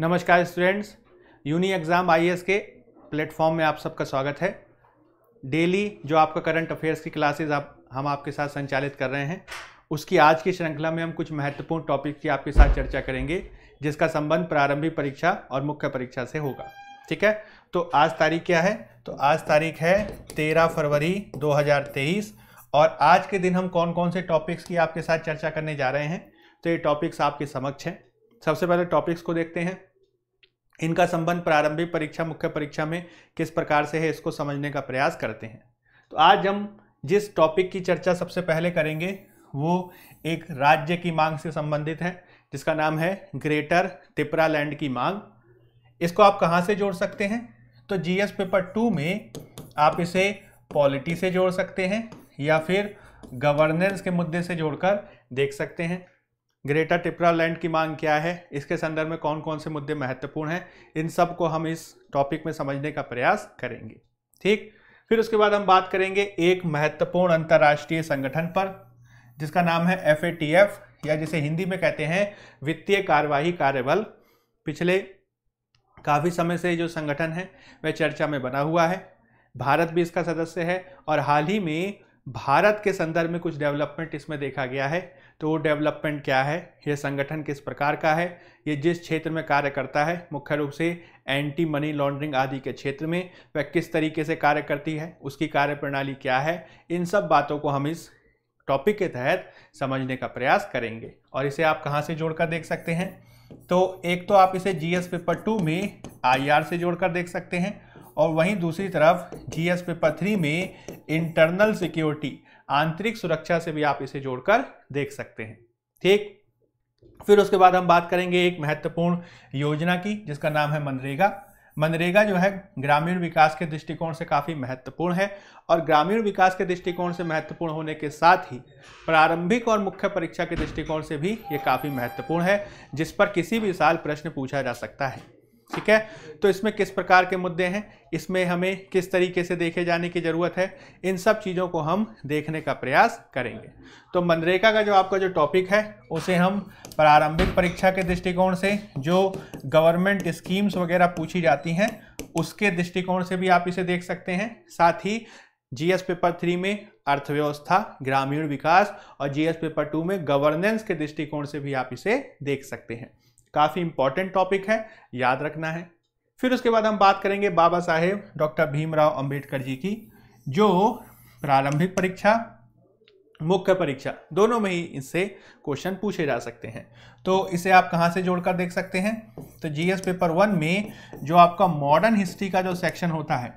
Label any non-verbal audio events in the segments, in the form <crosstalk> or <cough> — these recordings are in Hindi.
नमस्कार स्टूडेंट्स यूनी एग्ज़ाम आई के प्लेटफॉर्म में आप सबका स्वागत है डेली जो आपका करंट अफेयर्स की क्लासेस आप हम आपके साथ संचालित कर रहे हैं उसकी आज की श्रृंखला में हम कुछ महत्वपूर्ण टॉपिक की आपके साथ चर्चा करेंगे जिसका संबंध प्रारंभिक परीक्षा और मुख्य परीक्षा से होगा ठीक है तो आज तारीख क्या है तो आज तारीख है तेरह फरवरी दो और आज के दिन हम कौन कौन से टॉपिक्स की आपके साथ चर्चा करने जा रहे हैं तो ये टॉपिक्स आपके समक्ष हैं सबसे पहले टॉपिक्स को देखते हैं इनका संबंध प्रारंभिक परीक्षा मुख्य परीक्षा में किस प्रकार से है इसको समझने का प्रयास करते हैं तो आज हम जिस टॉपिक की चर्चा सबसे पहले करेंगे वो एक राज्य की मांग से संबंधित है जिसका नाम है ग्रेटर तिपरा लैंड की मांग इसको आप कहाँ से जोड़ सकते हैं तो जीएस पेपर टू में आप इसे पॉलिटी से जोड़ सकते हैं या फिर गवर्नेंस के मुद्दे से जोड़कर देख सकते हैं ग्रेटर टिपरा लैंड की मांग क्या है इसके संदर्भ में कौन कौन से मुद्दे महत्वपूर्ण हैं इन सब को हम इस टॉपिक में समझने का प्रयास करेंगे ठीक फिर उसके बाद हम बात करेंगे एक महत्वपूर्ण अंतर्राष्ट्रीय संगठन पर जिसका नाम है एफ या जिसे हिंदी में कहते हैं वित्तीय कार्यवाही कार्यबल पिछले काफ़ी समय से जो संगठन है वह चर्चा में बना हुआ है भारत भी इसका सदस्य है और हाल ही में भारत के संदर्भ में कुछ डेवलपमेंट इसमें देखा गया है तो वो डेवलपमेंट क्या है ये संगठन किस प्रकार का है ये जिस क्षेत्र में कार्य करता है मुख्य रूप से एंटी मनी लॉन्ड्रिंग आदि के क्षेत्र में वह किस तरीके से कार्य करती है उसकी कार्य प्रणाली क्या है इन सब बातों को हम इस टॉपिक के तहत समझने का प्रयास करेंगे और इसे आप कहाँ से जोड़कर देख सकते हैं तो एक तो आप इसे जी पेपर टू में आई से जोड़कर देख सकते हैं और वहीं दूसरी तरफ जीएस पेपर थ्री में इंटरनल सिक्योरिटी आंतरिक सुरक्षा से भी आप इसे जोड़कर देख सकते हैं ठीक फिर उसके बाद हम बात करेंगे एक महत्वपूर्ण योजना की जिसका नाम है मनरेगा मनरेगा जो है ग्रामीण विकास के दृष्टिकोण से काफ़ी महत्वपूर्ण है और ग्रामीण विकास के दृष्टिकोण से महत्वपूर्ण होने के साथ ही प्रारंभिक और मुख्य परीक्षा के दृष्टिकोण से भी ये काफ़ी महत्वपूर्ण है जिस पर किसी भी साल प्रश्न पूछा जा सकता है ठीक है तो इसमें किस प्रकार के मुद्दे हैं इसमें हमें किस तरीके से देखे जाने की ज़रूरत है इन सब चीज़ों को हम देखने का प्रयास करेंगे तो मनरेगा का जो आपका जो टॉपिक है उसे हम प्रारंभिक परीक्षा के दृष्टिकोण से जो गवर्नमेंट स्कीम्स वगैरह पूछी जाती हैं उसके दृष्टिकोण से भी आप इसे देख सकते हैं साथ ही जी पेपर थ्री में अर्थव्यवस्था ग्रामीण विकास और जी पेपर टू में गवर्नेंस के दृष्टिकोण से भी आप इसे देख सकते हैं काफ़ी इंपॉर्टेंट टॉपिक है याद रखना है फिर उसके बाद हम बात करेंगे बाबा साहेब डॉक्टर भीमराव अंबेडकर जी की जो प्रारंभिक परीक्षा मुख्य परीक्षा दोनों में ही इससे क्वेश्चन पूछे जा सकते हैं तो इसे आप कहाँ से जोड़कर देख सकते हैं तो जीएस पेपर वन में जो आपका मॉडर्न हिस्ट्री का जो सेक्शन होता है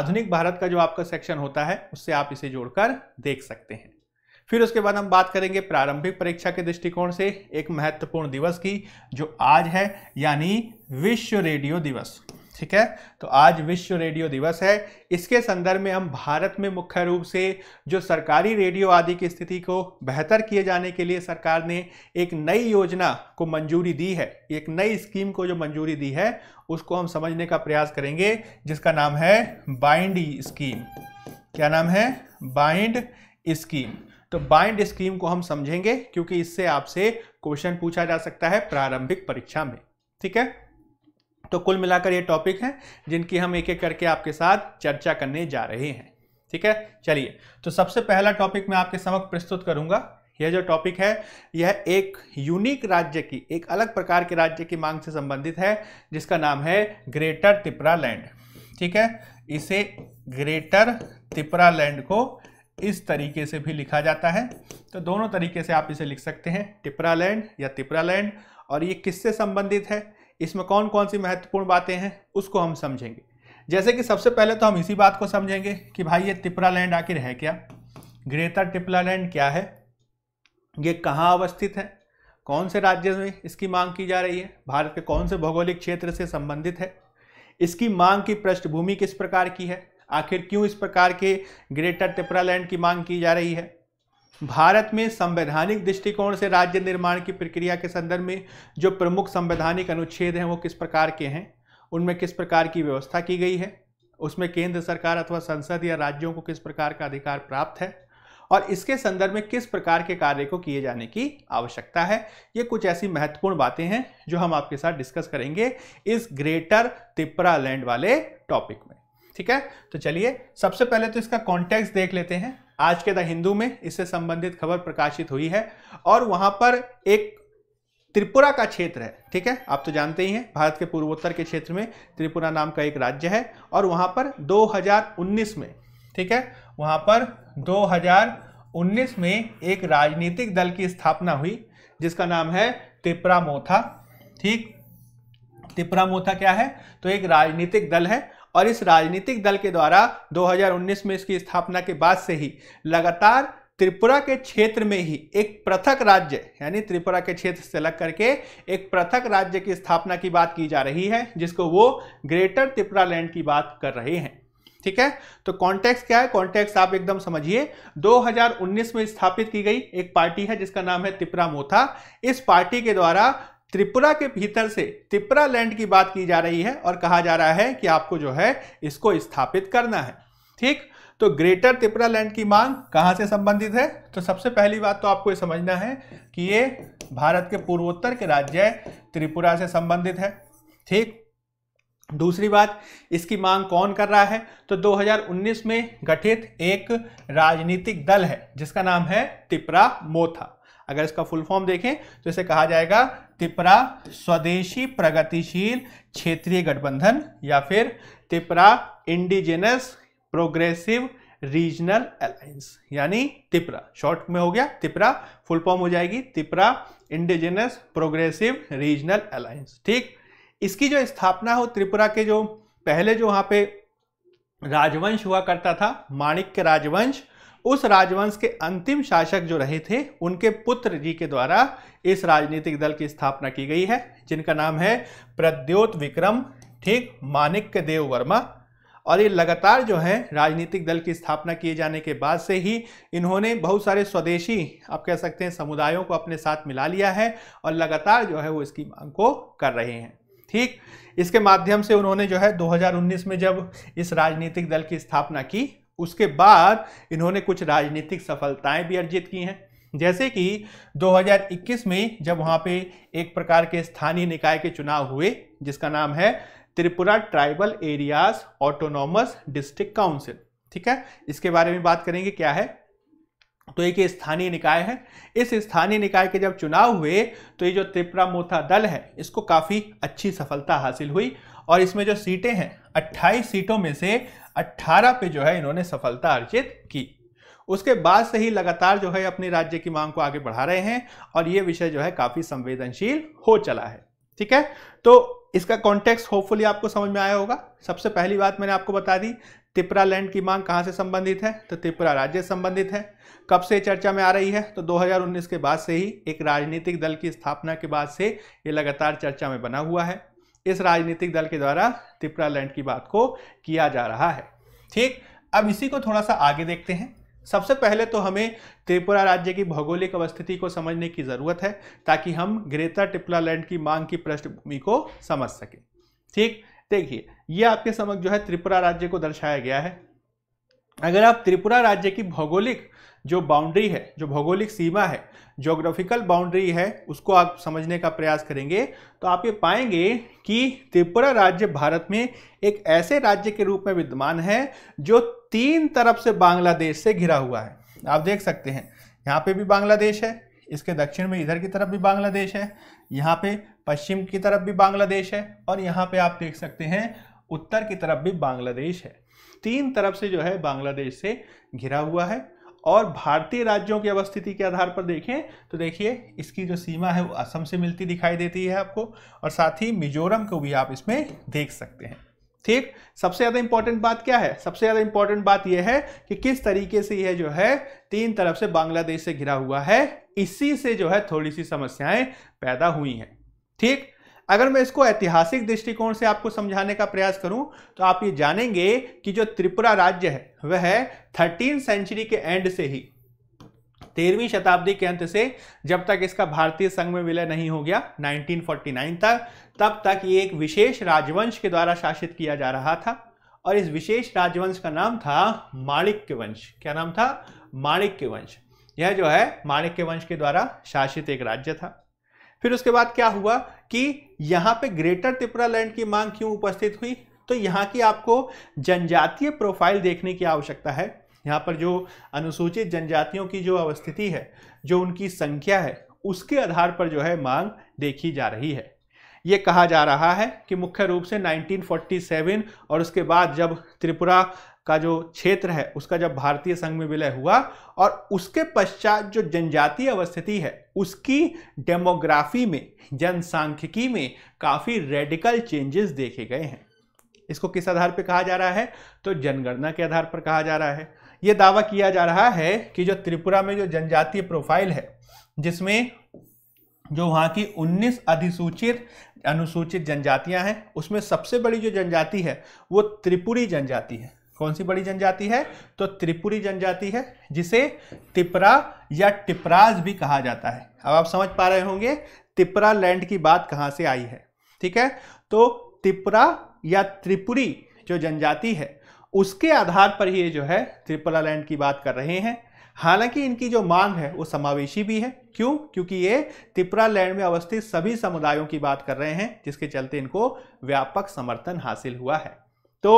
आधुनिक भारत का जो आपका सेक्शन होता है उससे आप इसे जोड़कर देख सकते हैं फिर उसके बाद हम बात करेंगे प्रारंभिक परीक्षा के दृष्टिकोण से एक महत्वपूर्ण दिवस की जो आज है यानी विश्व रेडियो दिवस ठीक है तो आज विश्व रेडियो दिवस है इसके संदर्भ में हम भारत में मुख्य रूप से जो सरकारी रेडियो आदि की स्थिति को बेहतर किए जाने के लिए सरकार ने एक नई योजना को मंजूरी दी है एक नई स्कीम को जो मंजूरी दी है उसको हम समझने का प्रयास करेंगे जिसका नाम है बाइंड स्कीम क्या नाम है बाइंड स्कीम तो बाइंड स्कीम को हम समझेंगे क्योंकि इससे आपसे क्वेश्चन पूछा जा सकता है प्रारंभिक परीक्षा में ठीक है तो कुल मिलाकर ये टॉपिक हैं जिनकी हम एक एक करके आपके साथ चर्चा करने जा रहे हैं ठीक है चलिए तो सबसे पहला टॉपिक मैं आपके समक्ष प्रस्तुत करूंगा यह जो टॉपिक है यह एक यूनिक राज्य की एक अलग प्रकार के राज्य की मांग से संबंधित है जिसका नाम है ग्रेटर तिपरा लैंड ठीक है इसे ग्रेटर तिपरा लैंड को इस तरीके से भी लिखा जाता है तो दोनों तरीके से आप इसे लिख सकते हैं टिपरा लैंड या तिपरा लैंड और ये किससे संबंधित है इसमें कौन कौन सी महत्वपूर्ण बातें हैं उसको हम समझेंगे जैसे कि सबसे पहले तो हम इसी बात को समझेंगे कि भाई ये तिपरा लैंड आखिर है क्या ग्रेटर टिपरा लैंड क्या है ये कहाँ अवस्थित है कौन से राज्य में इसकी मांग की जा रही है भारत के कौन से भौगोलिक क्षेत्र से संबंधित है इसकी मांग की पृष्ठभूमि किस प्रकार की है आखिर क्यों इस प्रकार के ग्रेटर त्रिपुरा लैंड की मांग की जा रही है भारत में संवैधानिक दृष्टिकोण से राज्य निर्माण की प्रक्रिया के संदर्भ में जो प्रमुख संवैधानिक अनुच्छेद हैं वो किस प्रकार के हैं उनमें किस प्रकार की व्यवस्था की गई है उसमें केंद्र सरकार अथवा संसद या राज्यों को किस प्रकार का अधिकार प्राप्त है और इसके संदर्भ में किस प्रकार के कार्य को किए जाने की आवश्यकता है ये कुछ ऐसी महत्वपूर्ण बातें हैं जो हम आपके साथ डिस्कस करेंगे इस ग्रेटर तिपरा लैंड वाले टॉपिक में ठीक है तो चलिए सबसे पहले तो इसका कॉन्टेक्स्ट देख लेते हैं आज के द हिंदू में इससे संबंधित खबर प्रकाशित हुई है और वहां पर एक त्रिपुरा का क्षेत्र है ठीक है आप तो जानते ही हैं भारत के पूर्वोत्तर के क्षेत्र में त्रिपुरा नाम का एक राज्य है और वहां पर 2019 में ठीक है वहां पर 2019 में एक राजनीतिक दल की स्थापना हुई जिसका नाम है त्रिपुरा मोथा ठीक त्रिपुरा मोथा क्या है तो एक राजनीतिक दल है और इस राजनीतिक दल के द्वारा 2019 में इसकी स्थापना के बाद से ही लगातार त्रिपुरा के क्षेत्र में ही एक पृथक राज्य यानी त्रिपुरा के क्षेत्र से अलग करके एक पृथक राज्य की स्थापना की बात की जा रही है जिसको वो ग्रेटर त्रिपुरा लैंड की बात कर रहे हैं ठीक है तो कॉन्टेक्स्ट क्या है कॉन्टेक्स्ट आप एकदम समझिए 2019 में स्थापित की गई एक पार्टी है जिसका नाम है त्रिपुरा मोथा इस पार्टी के द्वारा त्रिपुरा के भीतर से त्रिपुरा लैंड की बात की जा रही है और कहा जा रहा है कि आपको जो है इसको स्थापित करना है ठीक तो ग्रेटर त्रिपुरा लैंड की मांग कहाँ से संबंधित है तो सबसे पहली बात तो आपको ये समझना है कि ये भारत के पूर्वोत्तर के राज्य त्रिपुरा से संबंधित है ठीक दूसरी बात इसकी मांग कौन कर रहा है तो 2019 में गठित एक राजनीतिक दल है जिसका नाम है त्रिपुरा मोथा अगर इसका फुल फॉर्म देखें तो इसे कहा जाएगा तिपरा स्वदेशी प्रगतिशील क्षेत्रीय गठबंधन या फिर Tipra indigenous progressive regional alliance यानी तिपरा शॉर्ट में हो गया तिपरा फुल फॉर्म हो जाएगी Tipra indigenous progressive regional alliance ठीक इसकी जो स्थापना हो त्रिपुरा के जो पहले जो वहाँ पे राजवंश हुआ करता था माणिक्य राजवंश उस राजवंश के अंतिम शासक जो रहे थे उनके पुत्र जी के द्वारा इस राजनीतिक दल की स्थापना की गई है जिनका नाम है प्रद्योत विक्रम ठीक मानिक्य देव वर्मा और ये लगातार जो है राजनीतिक दल की स्थापना किए जाने के बाद से ही इन्होंने बहुत सारे स्वदेशी आप कह सकते हैं समुदायों को अपने साथ मिला लिया है और लगातार जो है वो इसकी मांग को कर रहे हैं ठीक इसके माध्यम से उन्होंने जो है 2019 में जब इस राजनीतिक दल की स्थापना की उसके बाद इन्होंने कुछ राजनीतिक सफलताएं भी अर्जित की हैं जैसे कि 2021 में जब वहाँ पे एक प्रकार के स्थानीय निकाय के चुनाव हुए जिसका नाम है Tripura tribal areas autonomous district council ठीक है इसके बारे में बात करेंगे क्या है तो एक स्थानीय निकाय है इस स्थानीय निकाय के जब चुनाव हुए तो ये जो त्रिपुरा मोथा दल है इसको काफ़ी अच्छी सफलता हासिल हुई और इसमें जो सीटें हैं 28 सीटों में से 2018 पे जो है इन्होंने सफलता अर्जित की उसके बाद से ही लगातार जो है अपने राज्य की मांग को आगे बढ़ा रहे हैं और ये विषय जो है काफी संवेदनशील हो चला है ठीक है तो इसका कॉन्टेक्स्ट होपफुली आपको समझ में आया होगा सबसे पहली बात मैंने आपको बता दी त्रिपुरा लैंड की मांग कहाँ से संबंधित है तो त्रिपुरा राज्य संबंधित है कब से चर्चा में आ रही है तो 2019 के बाद से ही एक राजनीतिक दल की स्थापना के बाद से ये लगातार चर्चा में बना हुआ है इस राजनीतिक दल के द्वारा त्रिपुरा लैंड की बात को किया जा रहा है ठीक अब इसी को थोड़ा सा आगे देखते हैं सबसे पहले तो हमें त्रिपुरा राज्य की भौगोलिक अवस्थिति को समझने की ज़रूरत है ताकि हम ग्रेटर टिपला लैंड की मांग की पृष्ठभूमि को समझ सकें ठीक देखिए ये आपके समक्ष जो है त्रिपुरा राज्य को दर्शाया गया है अगर आप त्रिपुरा राज्य की भौगोलिक जो बाउंड्री है जो भौगोलिक सीमा है जोग्राफिकल बाउंड्री है उसको आप समझने का प्रयास करेंगे तो आप ये पाएंगे कि त्रिपुरा राज्य भारत में एक ऐसे राज्य के रूप में विद्यमान है जो तीन तरफ से बांग्लादेश से घिरा हुआ है आप देख सकते हैं यहाँ पे भी बांग्लादेश है इसके दक्षिण में इधर की तरफ भी बांग्लादेश है यहाँ पे पश्चिम की तरफ भी बांग्लादेश है और यहाँ पे आप देख सकते हैं उत्तर की तरफ भी बांग्लादेश है तीन तरफ से जो है बांग्लादेश से घिरा हुआ है और भारतीय राज्यों की अवस्थिति के आधार पर देखें तो देखिए इसकी जो सीमा है वो असम से मिलती दिखाई देती है आपको और साथ ही मिजोरम को भी आप इसमें देख सकते हैं ठीक सबसे ज़्यादा इंपॉर्टेंट बात क्या है सबसे ज़्यादा इंपॉर्टेंट बात यह है कि किस तरीके से यह जो है तीन तरफ से बांग्लादेश से घिरा हुआ है इसी से जो है थोड़ी सी समस्याएं पैदा हुई हैं ठीक अगर मैं इसको ऐतिहासिक दृष्टिकोण से आपको समझाने का प्रयास करूं तो आप ये जानेंगे कि जो त्रिपुरा राज्य है वह थर्टीन सेंचुरी के एंड से ही तेरहवीं शताब्दी के अंत से जब तक इसका भारतीय संघ में विलय नहीं हो गया 1949 तक तब तक ये एक विशेष राजवंश के द्वारा शासित किया जा रहा था और इस विशेष राजवंश का नाम था माणिक्य वंश क्या नाम था माणिक्य वंश यह जो है माणिक्य वंश के द्वारा शासित एक राज्य था फिर उसके बाद क्या हुआ कि यहाँ पे ग्रेटर त्रिपुरा लैंड की मांग क्यों उपस्थित हुई तो यहाँ की आपको जनजातीय प्रोफाइल देखने की आवश्यकता है यहाँ पर जो अनुसूचित जनजातियों की जो अवस्थिति है जो उनकी संख्या है उसके आधार पर जो है मांग देखी जा रही है ये कहा जा रहा है कि मुख्य रूप से 1947 और उसके बाद जब त्रिपुरा का जो क्षेत्र है उसका जब भारतीय संघ में विलय हुआ और उसके पश्चात जो जनजातीय अवस्थिति है उसकी डेमोग्राफी में जनसांख्यिकी में काफ़ी रेडिकल चेंजेस देखे गए हैं इसको किस आधार पर कहा जा रहा है तो जनगणना के आधार पर कहा जा रहा है ये दावा किया जा रहा है कि जो त्रिपुरा में जो जनजातीय प्रोफाइल है जिसमें जो वहाँ की 19 अधिसूचित अनुसूचित जनजातियां हैं उसमें सबसे बड़ी जो जनजाति है वो त्रिपुरी जनजाति है कौन सी बड़ी जनजाति है तो त्रिपुरी जनजाति है जिसे तिपरा या टिपराज भी कहा जाता है अब आप समझ पा रहे होंगे तिपरा लैंड की बात कहाँ से आई है ठीक है तो तिपरा या त्रिपुरी जो जनजाति है उसके आधार पर ही ये जो है त्रिपुरा लैंड की बात कर रहे हैं हालांकि इनकी जो मांग है वो समावेशी भी है क्यों क्योंकि ये त्रिपुरा लैंड में अवस्थित सभी समुदायों की बात कर रहे हैं जिसके चलते इनको व्यापक समर्थन हासिल हुआ है तो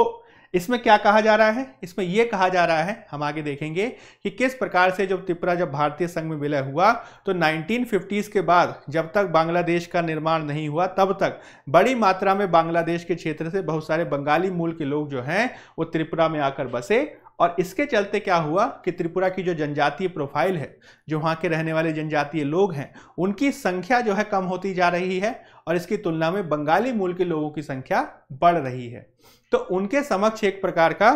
इसमें क्या कहा जा रहा है इसमें यह कहा जा रहा है हम आगे देखेंगे कि किस प्रकार से जब त्रिपुरा जब भारतीय संघ में विलय हुआ तो 1950s के बाद जब तक बांग्लादेश का निर्माण नहीं हुआ तब तक बड़ी मात्रा में बांग्लादेश के क्षेत्र से बहुत सारे बंगाली मूल के लोग जो हैं वो त्रिपुरा में आकर बसे और इसके चलते क्या हुआ कि त्रिपुरा की जो जनजातीय प्रोफाइल है जो वहाँ के रहने वाले जनजातीय लोग हैं उनकी संख्या जो है कम होती जा रही है और इसकी तुलना में बंगाली मूल के लोगों की संख्या बढ़ रही है तो उनके समक्ष एक प्रकार का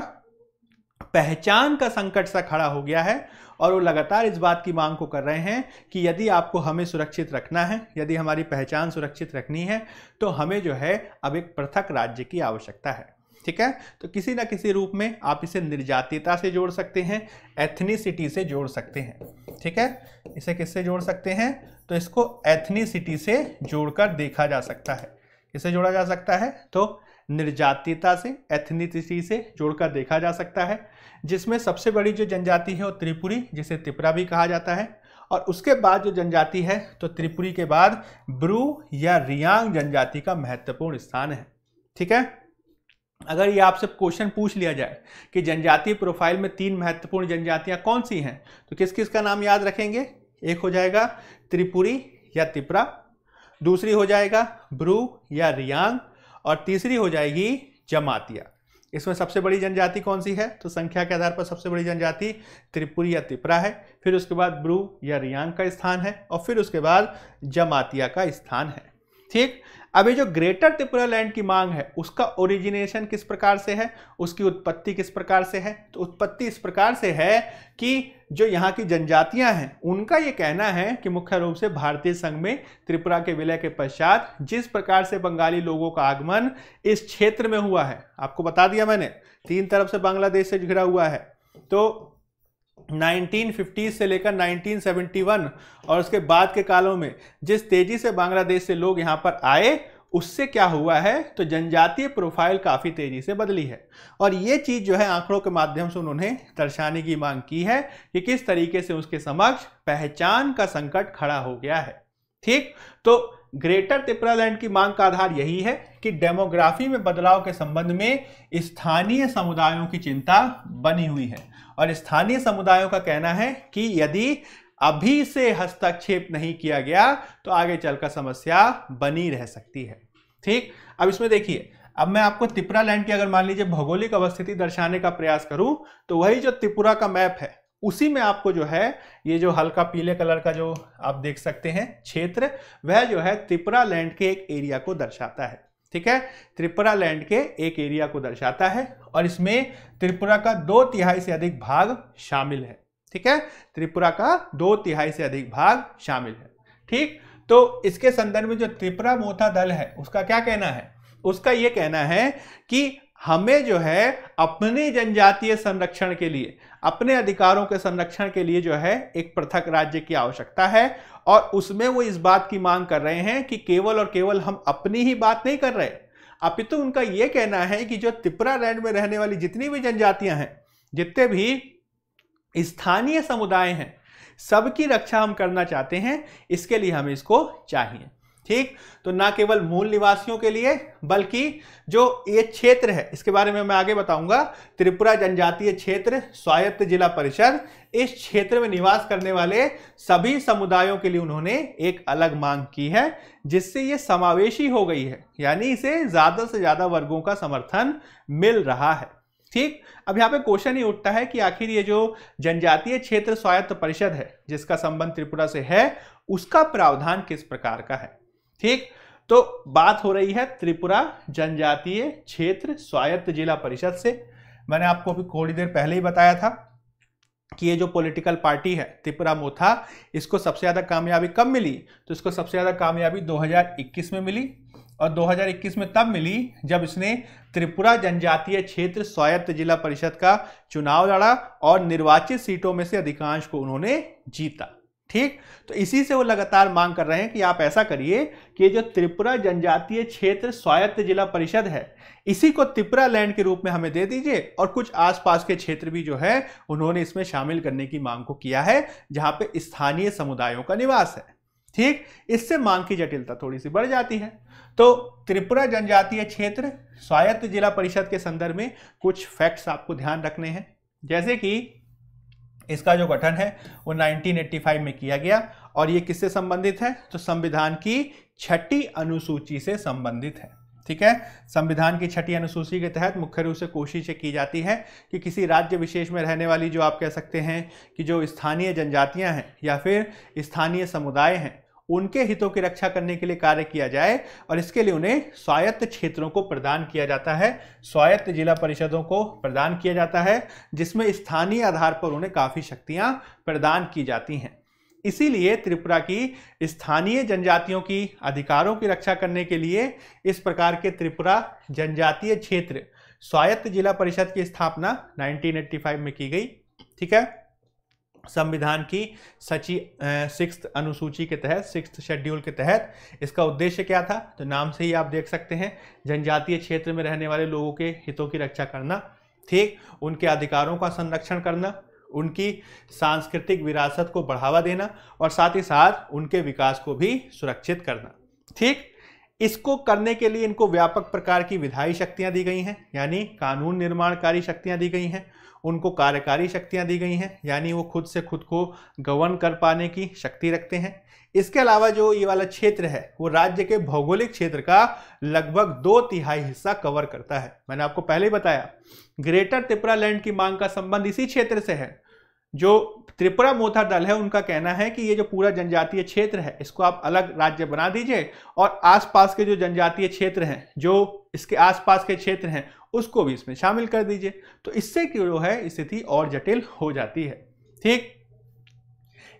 पहचान का संकट सा खड़ा हो गया है और वो लगातार इस बात की मांग को कर रहे हैं कि यदि आपको हमें सुरक्षित रखना है यदि हमारी पहचान सुरक्षित रखनी है तो हमें जो है अब एक पृथक राज्य की आवश्यकता है ठीक है तो किसी ना किसी रूप में आप इसे निर्जातीयता से जोड़ सकते हैं एथनीसिटी से जोड़ सकते हैं ठीक है इसे किससे जोड़ सकते हैं तो इसको एथनीसिटी से जोड़कर देखा जा सकता है किसे जोड़ा जा सकता है तो निर्जातीयता से एथनिसिटी से जोड़कर देखा जा सकता है जिसमें सबसे बड़ी जो जनजाति है वो त्रिपुरी जिसे त्रिपुरा भी कहा जाता है और उसके बाद जो जनजाति है तो त्रिपुरी के बाद ब्रू या रियांग जनजाति का महत्वपूर्ण स्थान है ठीक है अगर ये आपसे क्वेश्चन पूछ लिया जाए कि जनजातीय प्रोफाइल में तीन महत्वपूर्ण जनजातियां कौन सी हैं तो किस किस का नाम याद रखेंगे एक हो जाएगा त्रिपुरी या त्रिपुरा दूसरी हो जाएगा ब्रू या रियांग और तीसरी हो जाएगी जमातिया इसमें सबसे बड़ी जनजाति कौन सी है तो संख्या के आधार पर सबसे बड़ी जनजाति त्रिपुरी या त्रिपुरा है फिर उसके बाद ब्रू या रियांग का स्थान है और फिर उसके बाद जमातिया का स्थान है ठीक अभी जो ग्रेटर त्रिपुरा लैंड की मांग है उसका ओरिजिनेशन किस प्रकार से है उसकी उत्पत्ति किस प्रकार से है तो उत्पत्ति इस प्रकार से है कि जो यहाँ की जनजातियाँ हैं उनका ये कहना है कि मुख्य रूप से भारतीय संघ में त्रिपुरा के विलय के पश्चात जिस प्रकार से बंगाली लोगों का आगमन इस क्षेत्र में हुआ है आपको बता दिया मैंने तीन तरफ से बांग्लादेश से घिरा हुआ है तो 1950 से लेकर 1971 और उसके बाद के कालों में जिस तेजी से बांग्लादेश से लोग यहाँ पर आए उससे क्या हुआ है तो जनजातीय प्रोफाइल काफ़ी तेज़ी से बदली है और ये चीज़ जो है आंकड़ों के माध्यम से उन्होंने दर्शाने की मांग की है कि किस तरीके से उसके समक्ष पहचान का संकट खड़ा हो गया है ठीक तो ग्रेटर त्रिपुरालैंड की मांग का आधार यही है कि डेमोग्राफी में बदलाव के संबंध में स्थानीय समुदायों की चिंता बनी हुई है और स्थानीय समुदायों का कहना है कि यदि अभी से हस्तक्षेप नहीं किया गया तो आगे चलकर समस्या बनी रह सकती है ठीक अब इसमें देखिए अब मैं आपको त्रिपुरा लैंड की अगर मान लीजिए भौगोलिक अवस्थिति दर्शाने का प्रयास करूं तो वही जो त्रिपुरा का मैप है उसी में आपको जो है ये जो हल्का पीले कलर का जो आप देख सकते हैं क्षेत्र वह जो है त्रिपुरा लैंड के एक एरिया को दर्शाता है ठीक है त्रिपुरा लैंड के एक एरिया को दर्शाता है और इसमें त्रिपुरा का दो तिहाई से अधिक भाग शामिल है ठीक है त्रिपुरा का दो तिहाई से अधिक भाग शामिल है ठीक तो इसके संदर्भ में जो त्रिपुरा मोथा दल है उसका क्या कहना है उसका यह कहना है कि हमें जो है अपने जनजातीय संरक्षण के लिए अपने अधिकारों के संरक्षण के लिए जो है एक पृथक राज्य की आवश्यकता है और उसमें वो इस बात की मांग कर रहे हैं कि केवल और केवल हम अपनी ही बात नहीं कर रहे अपितु उनका यह कहना है कि जो त्रिपुरा लैंड में रहने वाली जितनी भी जनजातियां हैं जितने भी स्थानीय समुदाय हैं सबकी रक्षा हम करना चाहते हैं इसके लिए हमें इसको चाहिए ठीक तो ना केवल मूल निवासियों के लिए बल्कि जो ये क्षेत्र है इसके बारे में मैं आगे बताऊंगा त्रिपुरा जनजातीय क्षेत्र स्वायत्त जिला परिषद इस क्षेत्र में निवास करने वाले सभी समुदायों के लिए उन्होंने एक अलग मांग की है जिससे ये समावेशी हो गई है यानी इसे ज्यादा से ज्यादा वर्गों का समर्थन मिल रहा है ठीक अब यहाँ पे क्वेश्चन ही उठता है कि आखिर ये जो जनजातीय क्षेत्र स्वायत्त परिषद है जिसका संबंध त्रिपुरा से है उसका प्रावधान किस प्रकार का है ठीक तो बात हो रही है त्रिपुरा जनजातीय क्षेत्र स्वायत्त जिला परिषद से मैंने आपको अभी थोड़ी देर पहले ही बताया था कि ये जो पॉलिटिकल पार्टी है त्रिपुरा मोथा इसको सबसे ज़्यादा कामयाबी कब मिली तो इसको सबसे ज़्यादा कामयाबी 2021 में मिली और 2021 में तब मिली जब इसने त्रिपुरा जनजातीय क्षेत्र स्वायत्त जिला परिषद का चुनाव लड़ा और निर्वाचित सीटों में से अधिकांश को उन्होंने जीता ठीक तो इसी से वो लगातार मांग कर रहे हैं कि आप ऐसा करिए कि जो त्रिपुरा जनजातीय क्षेत्र स्वायत्त जिला परिषद है इसी को त्रिपुरा लैंड के रूप में हमें दे दीजिए और कुछ आसपास के क्षेत्र भी जो है उन्होंने इसमें शामिल करने की मांग को किया है जहां पे स्थानीय समुदायों का निवास है ठीक इससे मांग की जटिलता थोड़ी सी बढ़ जाती है तो त्रिपुरा जनजातीय क्षेत्र स्वायत्त जिला परिषद के संदर्भ में कुछ फैक्ट्स आपको ध्यान रखने हैं जैसे कि इसका जो गठन है वो 1985 में किया गया और ये किससे संबंधित है तो संविधान की छठी अनुसूची से संबंधित है ठीक है संविधान की छठी अनुसूची के तहत मुख्य रूप से कोशिशें की जाती है कि किसी राज्य विशेष में रहने वाली जो आप कह सकते हैं कि जो स्थानीय जनजातियां हैं या फिर स्थानीय समुदाय हैं उनके हितों की रक्षा करने के लिए कार्य किया जाए और इसके लिए उन्हें स्वायत्त क्षेत्रों को प्रदान किया जाता है स्वायत्त जिला परिषदों को प्रदान किया जाता है जिसमें स्थानीय आधार पर उन्हें काफ़ी शक्तियाँ प्रदान की जाती हैं इसीलिए त्रिपुरा की स्थानीय जनजातियों की अधिकारों की रक्षा करने के लिए इस प्रकार के त्रिपुरा जनजातीय क्षेत्र स्वायत्त जिला परिषद की स्थापना 1985 में की गई ठीक है संविधान की सची सिक्स अनुसूची के तहत सिक्स शेड्यूल के तहत इसका उद्देश्य क्या था तो नाम से ही आप देख सकते हैं जनजातीय क्षेत्र में रहने वाले लोगों के हितों की रक्षा करना ठीक उनके अधिकारों का संरक्षण करना उनकी सांस्कृतिक विरासत को बढ़ावा देना और साथ ही साथ उनके विकास को भी सुरक्षित करना ठीक इसको करने के लिए इनको व्यापक प्रकार की विधायी शक्तियां दी गई हैं यानी कानून निर्माणकारी शक्तियां दी गई हैं उनको कार्यकारी शक्तियाँ दी गई हैं यानी वो खुद से खुद को गवर्न कर पाने की शक्ति रखते हैं इसके अलावा जो ये वाला क्षेत्र है वो राज्य के भौगोलिक क्षेत्र का लगभग दो तिहाई हिस्सा कवर करता है मैंने आपको पहले ही बताया ग्रेटर त्रिपुरा लैंड की मांग का संबंध इसी क्षेत्र से है जो त्रिपुरा मोथा दल है उनका कहना है कि ये जो पूरा जनजातीय क्षेत्र है इसको आप अलग राज्य बना दीजिए और आसपास के जो जनजातीय क्षेत्र हैं जो इसके आसपास के क्षेत्र हैं उसको भी इसमें शामिल कर दीजिए तो इससे जो है स्थिति और जटिल हो जाती है ठीक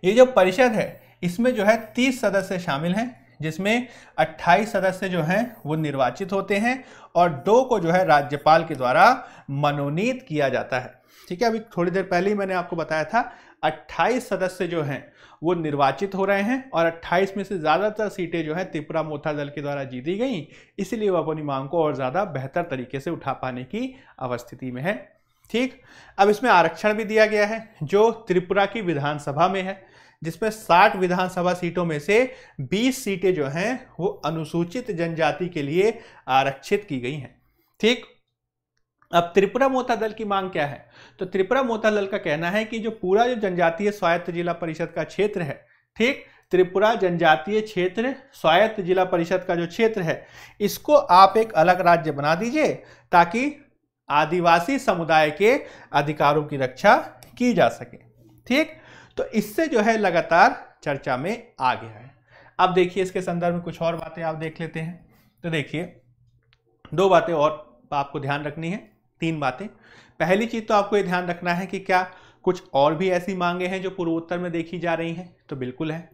ये जो परिषद है इसमें जो है तीस सदस्य शामिल हैं जिसमें 28 सदस्य जो हैं वो निर्वाचित होते हैं और दो को जो है राज्यपाल के द्वारा मनोनीत किया जाता है ठीक है अभी थोड़ी देर पहले ही मैंने आपको बताया था 28 सदस्य जो हैं वो निर्वाचित हो रहे हैं और 28 में से ज़्यादातर सीटें जो है त्रिपुरा मोथा दल के द्वारा जीती गई इसलिए वो अपनी मांग को और ज़्यादा बेहतर तरीके से उठा पाने की अवस्थिति में है ठीक अब इसमें आरक्षण भी दिया गया है जो त्रिपुरा की विधानसभा में है जिसमें 60 विधानसभा सीटों में से 20 सीटें जो हैं वो अनुसूचित जनजाति के लिए आरक्षित की गई हैं ठीक अब त्रिपुरा मोता दल की मांग क्या है तो त्रिपुरा मोता दल का कहना है कि जो पूरा जो जनजातीय स्वायत्त जिला परिषद का क्षेत्र है ठीक त्रिपुरा जनजातीय क्षेत्र स्वायत्त जिला परिषद का जो क्षेत्र है इसको आप एक अलग राज्य बना दीजिए ताकि आदिवासी समुदाय के अधिकारों की रक्षा की जा सके ठीक तो इससे जो है लगातार चर्चा में आ गया है अब देखिए इसके संदर्भ में कुछ और बातें आप देख लेते हैं तो देखिए दो बातें और आपको ध्यान रखनी है तीन बातें पहली चीज़ तो आपको ये ध्यान रखना है कि क्या कुछ और भी ऐसी मांगे हैं जो पूर्वोत्तर में देखी जा रही हैं तो बिल्कुल है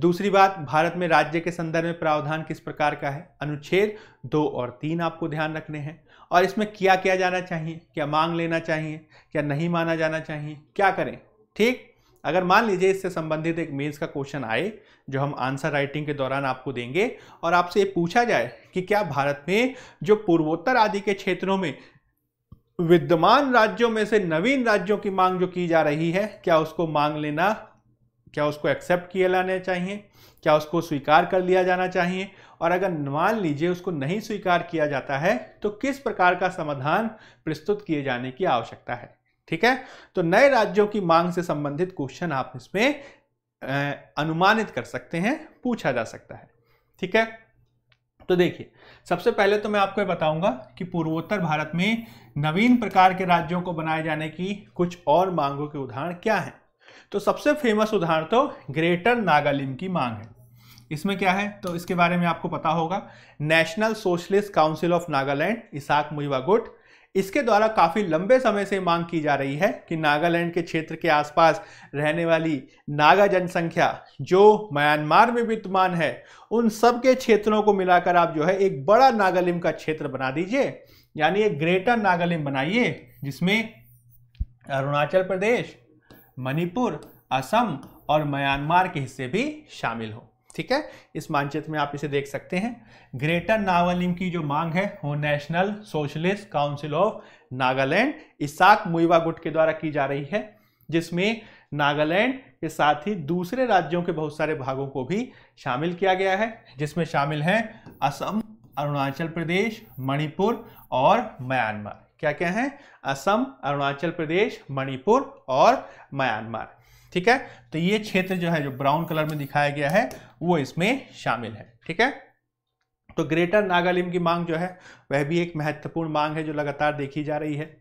दूसरी बात भारत में राज्य के संदर्भ में प्रावधान किस प्रकार का है अनुच्छेद दो और तीन आपको ध्यान रखने हैं और इसमें क्या किया जाना चाहिए क्या मांग लेना चाहिए क्या नहीं माना जाना चाहिए क्या करें ठीक अगर मान लीजिए इससे संबंधित एक मेंस का क्वेश्चन आए जो हम आंसर राइटिंग के दौरान आपको देंगे और आपसे ये पूछा जाए कि क्या भारत में जो पूर्वोत्तर आदि के क्षेत्रों में विद्यमान राज्यों में से नवीन राज्यों की मांग जो की जा रही है क्या उसको मांग लेना क्या उसको एक्सेप्ट किया लाना चाहिए क्या उसको स्वीकार कर लिया जाना चाहिए और अगर मान लीजिए उसको नहीं स्वीकार किया जाता है तो किस प्रकार का समाधान प्रस्तुत किए जाने की आवश्यकता है ठीक है तो नए राज्यों की मांग से संबंधित क्वेश्चन आप इसमें अनुमानित कर सकते हैं पूछा जा सकता है ठीक है तो देखिए सबसे पहले तो मैं आपको बताऊंगा कि पूर्वोत्तर भारत में नवीन प्रकार के राज्यों को बनाए जाने की कुछ और मांगों के उदाहरण क्या हैं तो सबसे फेमस उदाहरण तो ग्रेटर नागालिम की मांग है इसमें क्या है तो इसके बारे में आपको पता होगा national socialist council of Nagaland Isak Muivah गुट इसके द्वारा काफ़ी लंबे समय से मांग की जा रही है कि नागालैंड के क्षेत्र के आसपास रहने वाली नागा जनसंख्या जो म्यांमार में विद्यमान है उन सब के क्षेत्रों को मिलाकर आप जो है एक बड़ा नागालिम का क्षेत्र बना दीजिए यानी एक ग्रेटर नागालिम बनाइए जिसमें अरुणाचल प्रदेश मणिपुर असम और म्यांमार के हिस्से भी शामिल हों ठीक है इस मानचित्र में आप इसे देख सकते हैं ग्रेटर नावलिम की जो मांग है वो national socialist council of Nagaland Isak Muivah गुट के द्वारा की जा रही है जिसमें नागालैंड के साथ ही दूसरे राज्यों के बहुत सारे भागों को भी शामिल किया गया है जिसमें शामिल हैं असम अरुणाचल प्रदेश मणिपुर और म्यांमार क्या क्या है असम अरुणाचल प्रदेश मणिपुर और म्यांमार ठीक है तो ये क्षेत्र जो है जो ब्राउन कलर में दिखाया गया है वो इसमें शामिल है ठीक है तो ग्रेटर नागालिम की मांग जो है वह भी एक महत्वपूर्ण मांग है जो लगातार देखी जा रही है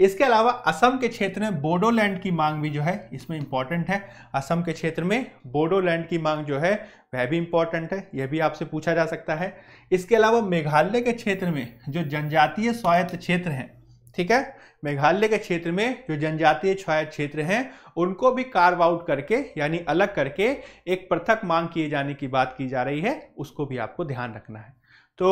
इसके अलावा असम के क्षेत्र में बोडोलैंड की मांग भी जो है इसमें इंपॉर्टेंट है असम के क्षेत्र में बोडोलैंड की मांग जो है वह भी इंपॉर्टेंट है यह भी आपसे पूछा जा सकता है इसके अलावा मेघालय के क्षेत्र में जो जनजातीय स्वायत्त क्षेत्र हैं ठीक है मेघालय के क्षेत्र में जो जनजातीय छाया क्षेत्र हैं उनको भी कार्व आउट करके यानी अलग करके एक पृथक मांग किए जाने की बात की जा रही है उसको भी आपको ध्यान रखना है तो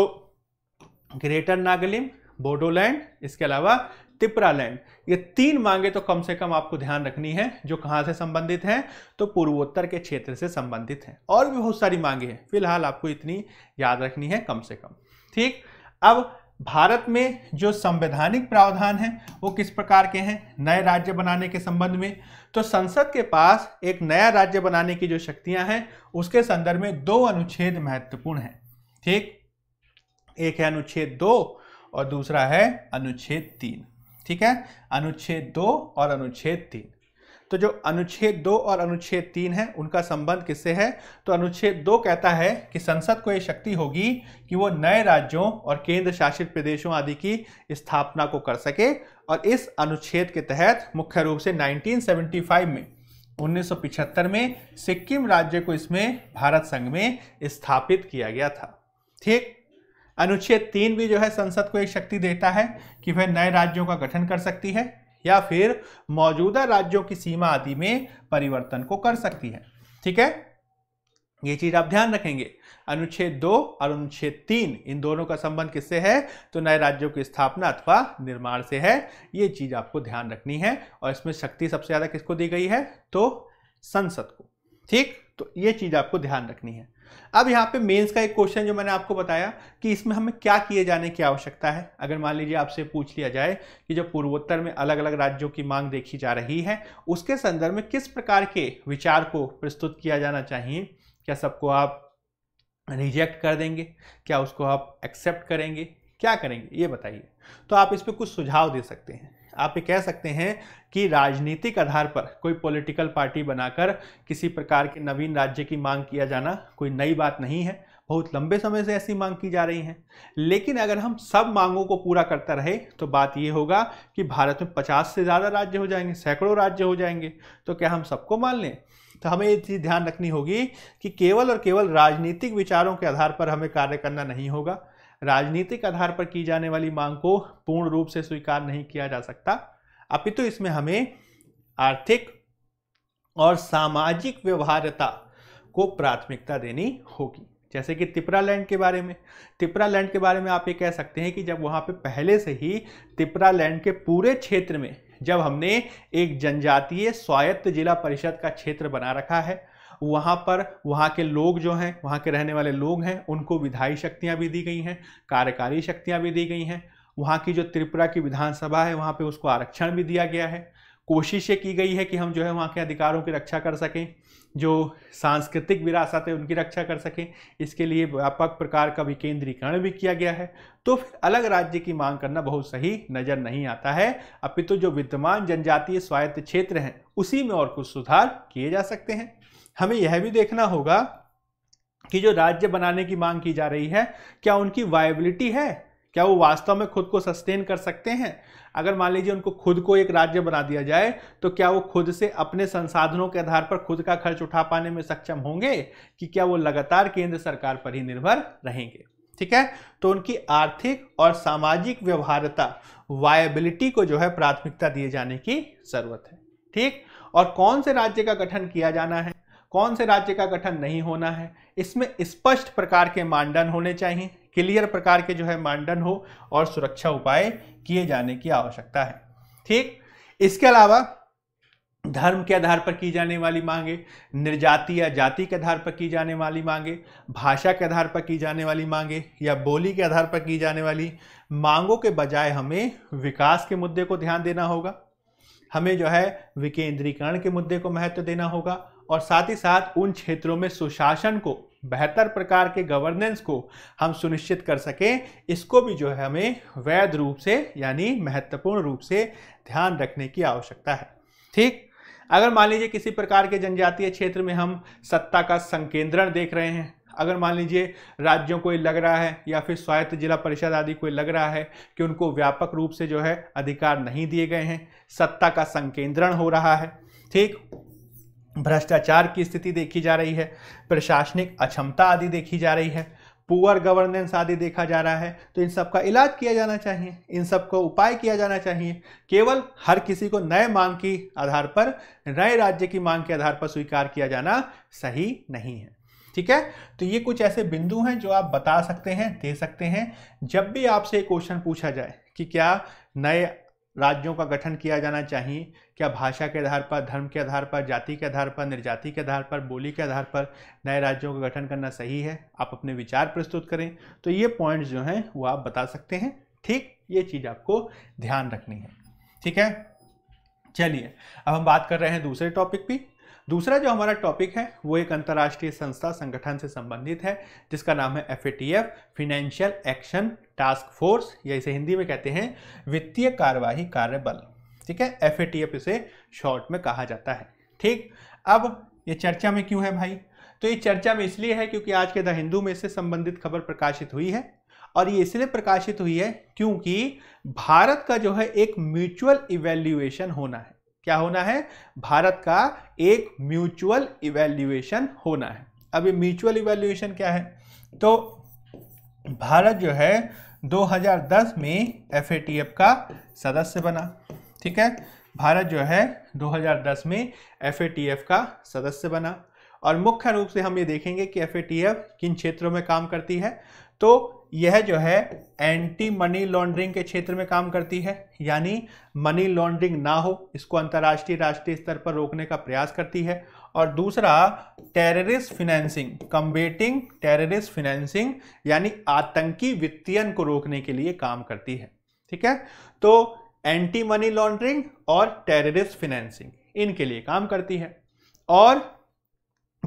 ग्रेटर नागलिम बोडोलैंड इसके अलावा तिपरालैंड ये तीन मांगे तो कम से कम आपको ध्यान रखनी है जो कहाँ से संबंधित हैं तो पूर्वोत्तर के क्षेत्र से संबंधित हैं और भी बहुत सारी मांगे हैं फिलहाल आपको इतनी याद रखनी है कम से कम ठीक अब भारत में जो संवैधानिक प्रावधान हैं वो किस प्रकार के हैं नए राज्य बनाने के संबंध में तो संसद के पास एक नया राज्य बनाने की जो शक्तियां हैं उसके संदर्भ में दो अनुच्छेद महत्वपूर्ण हैं ठीक एक है अनुच्छेद दो और दूसरा है अनुच्छेद तीन ठीक है अनुच्छेद दो और अनुच्छेद तीन तो जो अनुच्छेद दो और अनुच्छेद तीन है उनका संबंध किससे है तो अनुच्छेद दो कहता है कि संसद को यह शक्ति होगी कि वो नए राज्यों और केंद्र शासित प्रदेशों आदि की स्थापना को कर सके और इस अनुच्छेद के तहत मुख्य रूप से 1975 में 1975 में सिक्किम राज्य को इसमें भारत संघ में स्थापित किया गया था ठीक अनुच्छेद तीन भी जो है संसद को एक शक्ति देता है कि वह नए राज्यों का गठन कर सकती है या फिर मौजूदा राज्यों की सीमा आदि में परिवर्तन को कर सकती है ठीक है ये चीज आप ध्यान रखेंगे अनुच्छेद दो और अनुच्छेद तीन इन दोनों का संबंध किससे है तो नए राज्यों की स्थापना अथवा निर्माण से है ये चीज आपको ध्यान रखनी है और इसमें शक्ति सबसे ज्यादा किसको दी गई है तो संसद को ठीक तो ये चीज आपको ध्यान रखनी है अब यहाँ पे मेंस का एक क्वेश्चन जो मैंने आपको बताया कि इसमें हमें क्या किए जाने की आवश्यकता है अगर मान लीजिए आपसे पूछ लिया जाए कि जो पूर्वोत्तर में अलग अलग राज्यों की मांग देखी जा रही है उसके संदर्भ में किस प्रकार के विचार को प्रस्तुत किया जाना चाहिए क्या सबको आप रिजेक्ट कर देंगे क्या उसको आप एक्सेप्ट करेंगे क्या करेंगे ये बताइए तो आप इस पर कुछ सुझाव दे सकते हैं आप ये कह सकते हैं कि राजनीतिक आधार पर कोई पॉलिटिकल पार्टी बनाकर किसी प्रकार के नवीन राज्य की मांग किया जाना कोई नई बात नहीं है बहुत लंबे समय से ऐसी मांग की जा रही है लेकिन अगर हम सब मांगों को पूरा करता रहे तो बात ये होगा कि भारत में पचास से ज़्यादा राज्य हो जाएंगे सैकड़ों राज्य हो जाएंगे तो क्या हम सबको मान लें तो हमें ये चीज़ ध्यान रखनी होगी कि केवल और केवल राजनीतिक विचारों के आधार पर हमें कार्य करना नहीं होगा राजनीतिक आधार पर की जाने वाली मांग को पूर्ण रूप से स्वीकार नहीं किया जा सकता अपितु इसमें हमें आर्थिक और सामाजिक व्यवहार्यता को प्राथमिकता देनी होगी जैसे कि तिपरा लैंड के बारे में तिपरा लैंड के बारे में आप ये कह सकते हैं कि जब वहाँ पे पहले से ही तिपरा लैंड के पूरे क्षेत्र में जब हमने एक जनजातीय स्वायत्त जिला परिषद का क्षेत्र बना रखा है वहाँ पर वहाँ के लोग जो हैं वहाँ के रहने वाले लोग हैं उनको विधायी शक्तियाँ भी दी गई हैं कार्यकारी शक्तियाँ भी दी गई हैं वहाँ की जो त्रिपुरा की विधानसभा है वहाँ पे उसको आरक्षण भी दिया गया है कोशिश ये की गई है कि हम जो है वहाँ के अधिकारों की रक्षा कर सकें जो सांस्कृतिक विरासत है उनकी रक्षा कर सकें इसके लिए व्यापक प्रकार का विकेंद्रीकरण भी किया गया है तो फिर अलग राज्य की मांग करना बहुत सही नज़र नहीं आता है अपितु तो जो विद्यमान जनजातीय स्वायत्त क्षेत्र हैं उसी में और कुछ सुधार किए जा सकते हैं हमें यह भी देखना होगा कि जो राज्य बनाने की मांग की जा रही है क्या उनकी वायबिलिटी है क्या वो वास्तव में खुद को सस्टेन कर सकते हैं अगर मान लीजिए उनको खुद को एक राज्य बना दिया जाए तो क्या वो खुद से अपने संसाधनों के आधार पर खुद का खर्च उठा पाने में सक्षम होंगे कि क्या वो लगातार केंद्र सरकार पर ही निर्भर रहेंगे ठीक है तो उनकी आर्थिक और सामाजिक व्यवहारता वायबिलिटी को जो है प्राथमिकता दिए जाने की जरूरत है ठीक और कौन से राज्य का गठन किया जाना है कौन से राज्य का गठन नहीं होना है इसमें स्पष्ट इस प्रकार के मानदंड होने चाहिए क्लियर प्रकार के जो है मानदंड हो और सुरक्षा उपाय किए जाने की आवश्यकता है ठीक इसके अलावा धर्म के आधार पर की जाने वाली मांगे निर्जाति या जाति के आधार पर की जाने वाली मांगे भाषा के आधार पर की जाने वाली मांगे या बोली के आधार पर की जाने वाली मांगों के बजाय हमें विकास के मुद्दे को ध्यान देना होगा हमें जो है विकेंद्रीकरण के मुद्दे को महत्व देना होगा और साथ ही साथ उन क्षेत्रों में सुशासन को बेहतर प्रकार के गवर्नेंस को हम सुनिश्चित कर सकें इसको भी जो है हमें वैध रूप से यानी महत्वपूर्ण रूप से ध्यान रखने की आवश्यकता है ठीक अगर मान लीजिए किसी प्रकार के जनजातीय क्षेत्र में हम सत्ता का संकेंद्रण देख रहे हैं अगर मान लीजिए राज्यों को लग रहा है या फिर स्वायत्त जिला परिषद आदि को लग रहा है कि उनको व्यापक रूप से जो है अधिकार नहीं दिए गए हैं सत्ता का संकेंद्रण हो रहा है ठीक भ्रष्टाचार की स्थिति देखी जा रही है प्रशासनिक अक्षमता आदि देखी जा रही है पुअर गवर्नेंस आदि देखा जा रहा है तो इन सब का इलाज किया जाना चाहिए इन सब का उपाय किया जाना चाहिए केवल हर किसी को नए मांग की आधार पर नए राज्य की मांग के आधार पर स्वीकार किया जाना सही नहीं है ठीक है तो ये कुछ ऐसे बिंदु हैं जो आप बता सकते हैं दे सकते हैं जब भी आपसे क्वेश्चन पूछा जाए कि क्या नए राज्यों का गठन किया जाना चाहिए क्या भाषा के आधार पर धर्म के आधार पर जाति के आधार पर निर्जाति के आधार पर बोली के आधार पर नए राज्यों का गठन करना सही है आप अपने विचार प्रस्तुत करें तो ये पॉइंट्स जो हैं वो आप बता सकते हैं ठीक ये चीज़ आपको ध्यान रखनी है ठीक है चलिए अब हम बात कर रहे हैं दूसरे टॉपिक पर दूसरा जो हमारा टॉपिक है वो एक अंतर्राष्ट्रीय संस्था संगठन से संबंधित है जिसका नाम है F financial action task force या इसे हिंदी में कहते हैं वित्तीय कार्यवाही कार्यबल ठीक है एफ इसे शॉर्ट में कहा जाता है ठीक अब ये चर्चा में क्यों है भाई तो ये चर्चा में इसलिए है क्योंकि आज के द हिंदू में इससे संबंधित खबर प्रकाशित हुई है और ये इसलिए प्रकाशित हुई है क्योंकि भारत का जो है एक म्यूचुअल इवेल्युएशन होना है क्या होना है भारत का एक म्यूचुअल इवेल्युएशन होना है अब ये म्यूचुअल इवेल्युएशन क्या है तो भारत जो है 2010 में एफ का सदस्य बना ठीक है भारत जो है 2010 में एफ का सदस्य बना और मुख्य रूप से हम ये देखेंगे कि एफ किन क्षेत्रों में काम करती है तो यह जो है एंटी मनी लॉन्ड्रिंग के क्षेत्र में काम करती है यानी मनी लॉन्ड्रिंग ना हो इसको अंतर्राष्ट्रीय राष्ट्रीय स्तर पर रोकने का प्रयास करती है और दूसरा terrorist financing combating terrorist financing यानी आतंकी वित्तीयन को रोकने के लिए काम करती है ठीक है तो एंटी मनी लॉन्ड्रिंग और टेररिस्ट फिनेंसिंग इनके लिए काम करती है और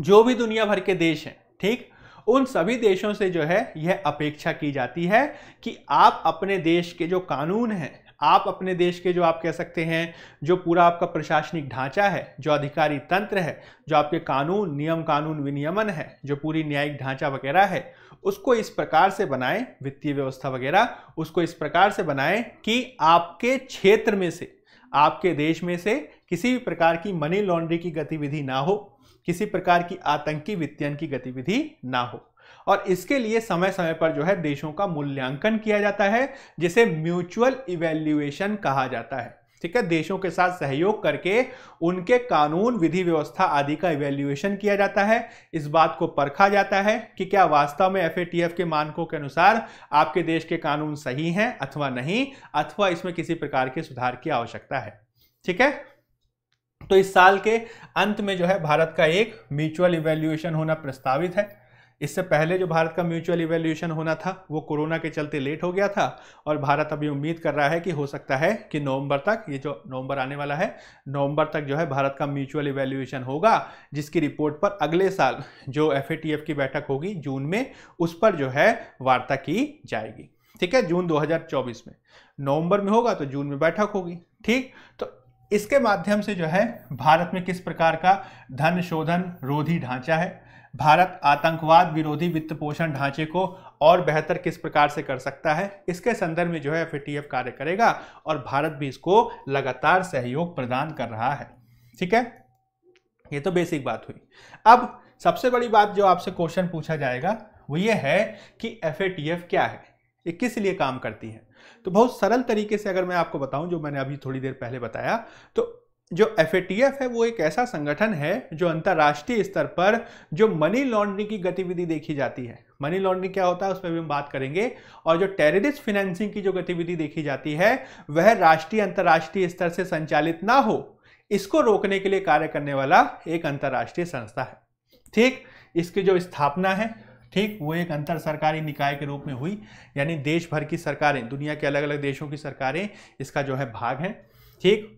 जो भी दुनिया भर के देश हैं ठीक उन सभी देशों से जो है यह अपेक्षा की जाती है कि आप अपने देश के जो कानून हैं आप अपने देश के जो आप कह सकते हैं जो पूरा आपका प्रशासनिक ढांचा है जो अधिकारी तंत्र है जो आपके कानून नियम कानून विनियमन है जो पूरी न्यायिक ढांचा वगैरह है उसको इस प्रकार से बनाएं वित्तीय व्यवस्था वगैरह उसको इस प्रकार से बनाएं कि आपके क्षेत्र में से आपके देश में से किसी भी प्रकार की मनी लॉन्ड्री की गतिविधि ना हो किसी प्रकार की आतंकी वित्तीयन की गतिविधि ना हो और इसके लिए समय समय पर जो है देशों का मूल्यांकन किया जाता है जिसे म्यूचुअल इवेल्युएशन कहा जाता है ठीक है देशों के साथ सहयोग करके उनके कानून विधि व्यवस्था आदि का इवेल्युएशन किया जाता है इस बात को परखा जाता है कि क्या वास्तव में एफ के मानकों के अनुसार आपके देश के कानून सही हैं अथवा नहीं अथवा इसमें किसी प्रकार के सुधार की आवश्यकता है ठीक है तो इस साल के अंत में जो है भारत का एक म्यूचुअल इवेल्युएशन होना प्रस्तावित है इससे पहले जो भारत का म्यूचुअल इवेल्यूशन होना था वो कोरोना के चलते लेट हो गया था और भारत अभी उम्मीद कर रहा है कि हो सकता है कि नवंबर तक ये जो नवंबर आने वाला है नवंबर तक जो है भारत का म्यूचुअल इवेल्यूशन होगा जिसकी रिपोर्ट पर अगले साल जो एफ की बैठक होगी जून में उस पर जो है वार्ता की जाएगी ठीक है जून 2024 में नवंबर में होगा तो जून में बैठक होगी ठीक तो इसके माध्यम से जो है भारत में किस प्रकार का धन शोधन रोधी ढांचा है भारत आतंकवाद विरोधी वित्त पोषण ढांचे को और बेहतर किस प्रकार से कर सकता है इसके संदर्भ में जो है एफ कार्य करेगा और भारत भी इसको लगातार सहयोग प्रदान कर रहा है ठीक है ये तो बेसिक बात हुई अब सबसे बड़ी बात जो आपसे क्वेश्चन पूछा जाएगा वो ये है कि एफ क्या है ये किस लिए काम करती है तो बहुत सरल तरीके से अगर मैं आपको बताऊं जो मैंने अभी थोड़ी देर पहले बताया तो जो एफ है वो एक ऐसा संगठन है जो अंतर्राष्ट्रीय स्तर पर जो मनी लॉन्ड्रिंग की गतिविधि देखी जाती है मनी लॉन्ड्रिंग क्या होता है उसमें भी हम बात करेंगे और जो टेररिस्ट फाइनेंसिंग की जो गतिविधि देखी जाती है वह राष्ट्रीय अंतर्राष्ट्रीय स्तर से संचालित ना हो इसको रोकने के लिए कार्य करने वाला एक अंतर्राष्ट्रीय संस्था है ठीक इसकी जो स्थापना है ठीक वो एक अंतर सरकारी निकाय के रूप में हुई यानी देश भर की सरकारें दुनिया के अलग अलग देशों की सरकारें इसका जो है भाग है ठीक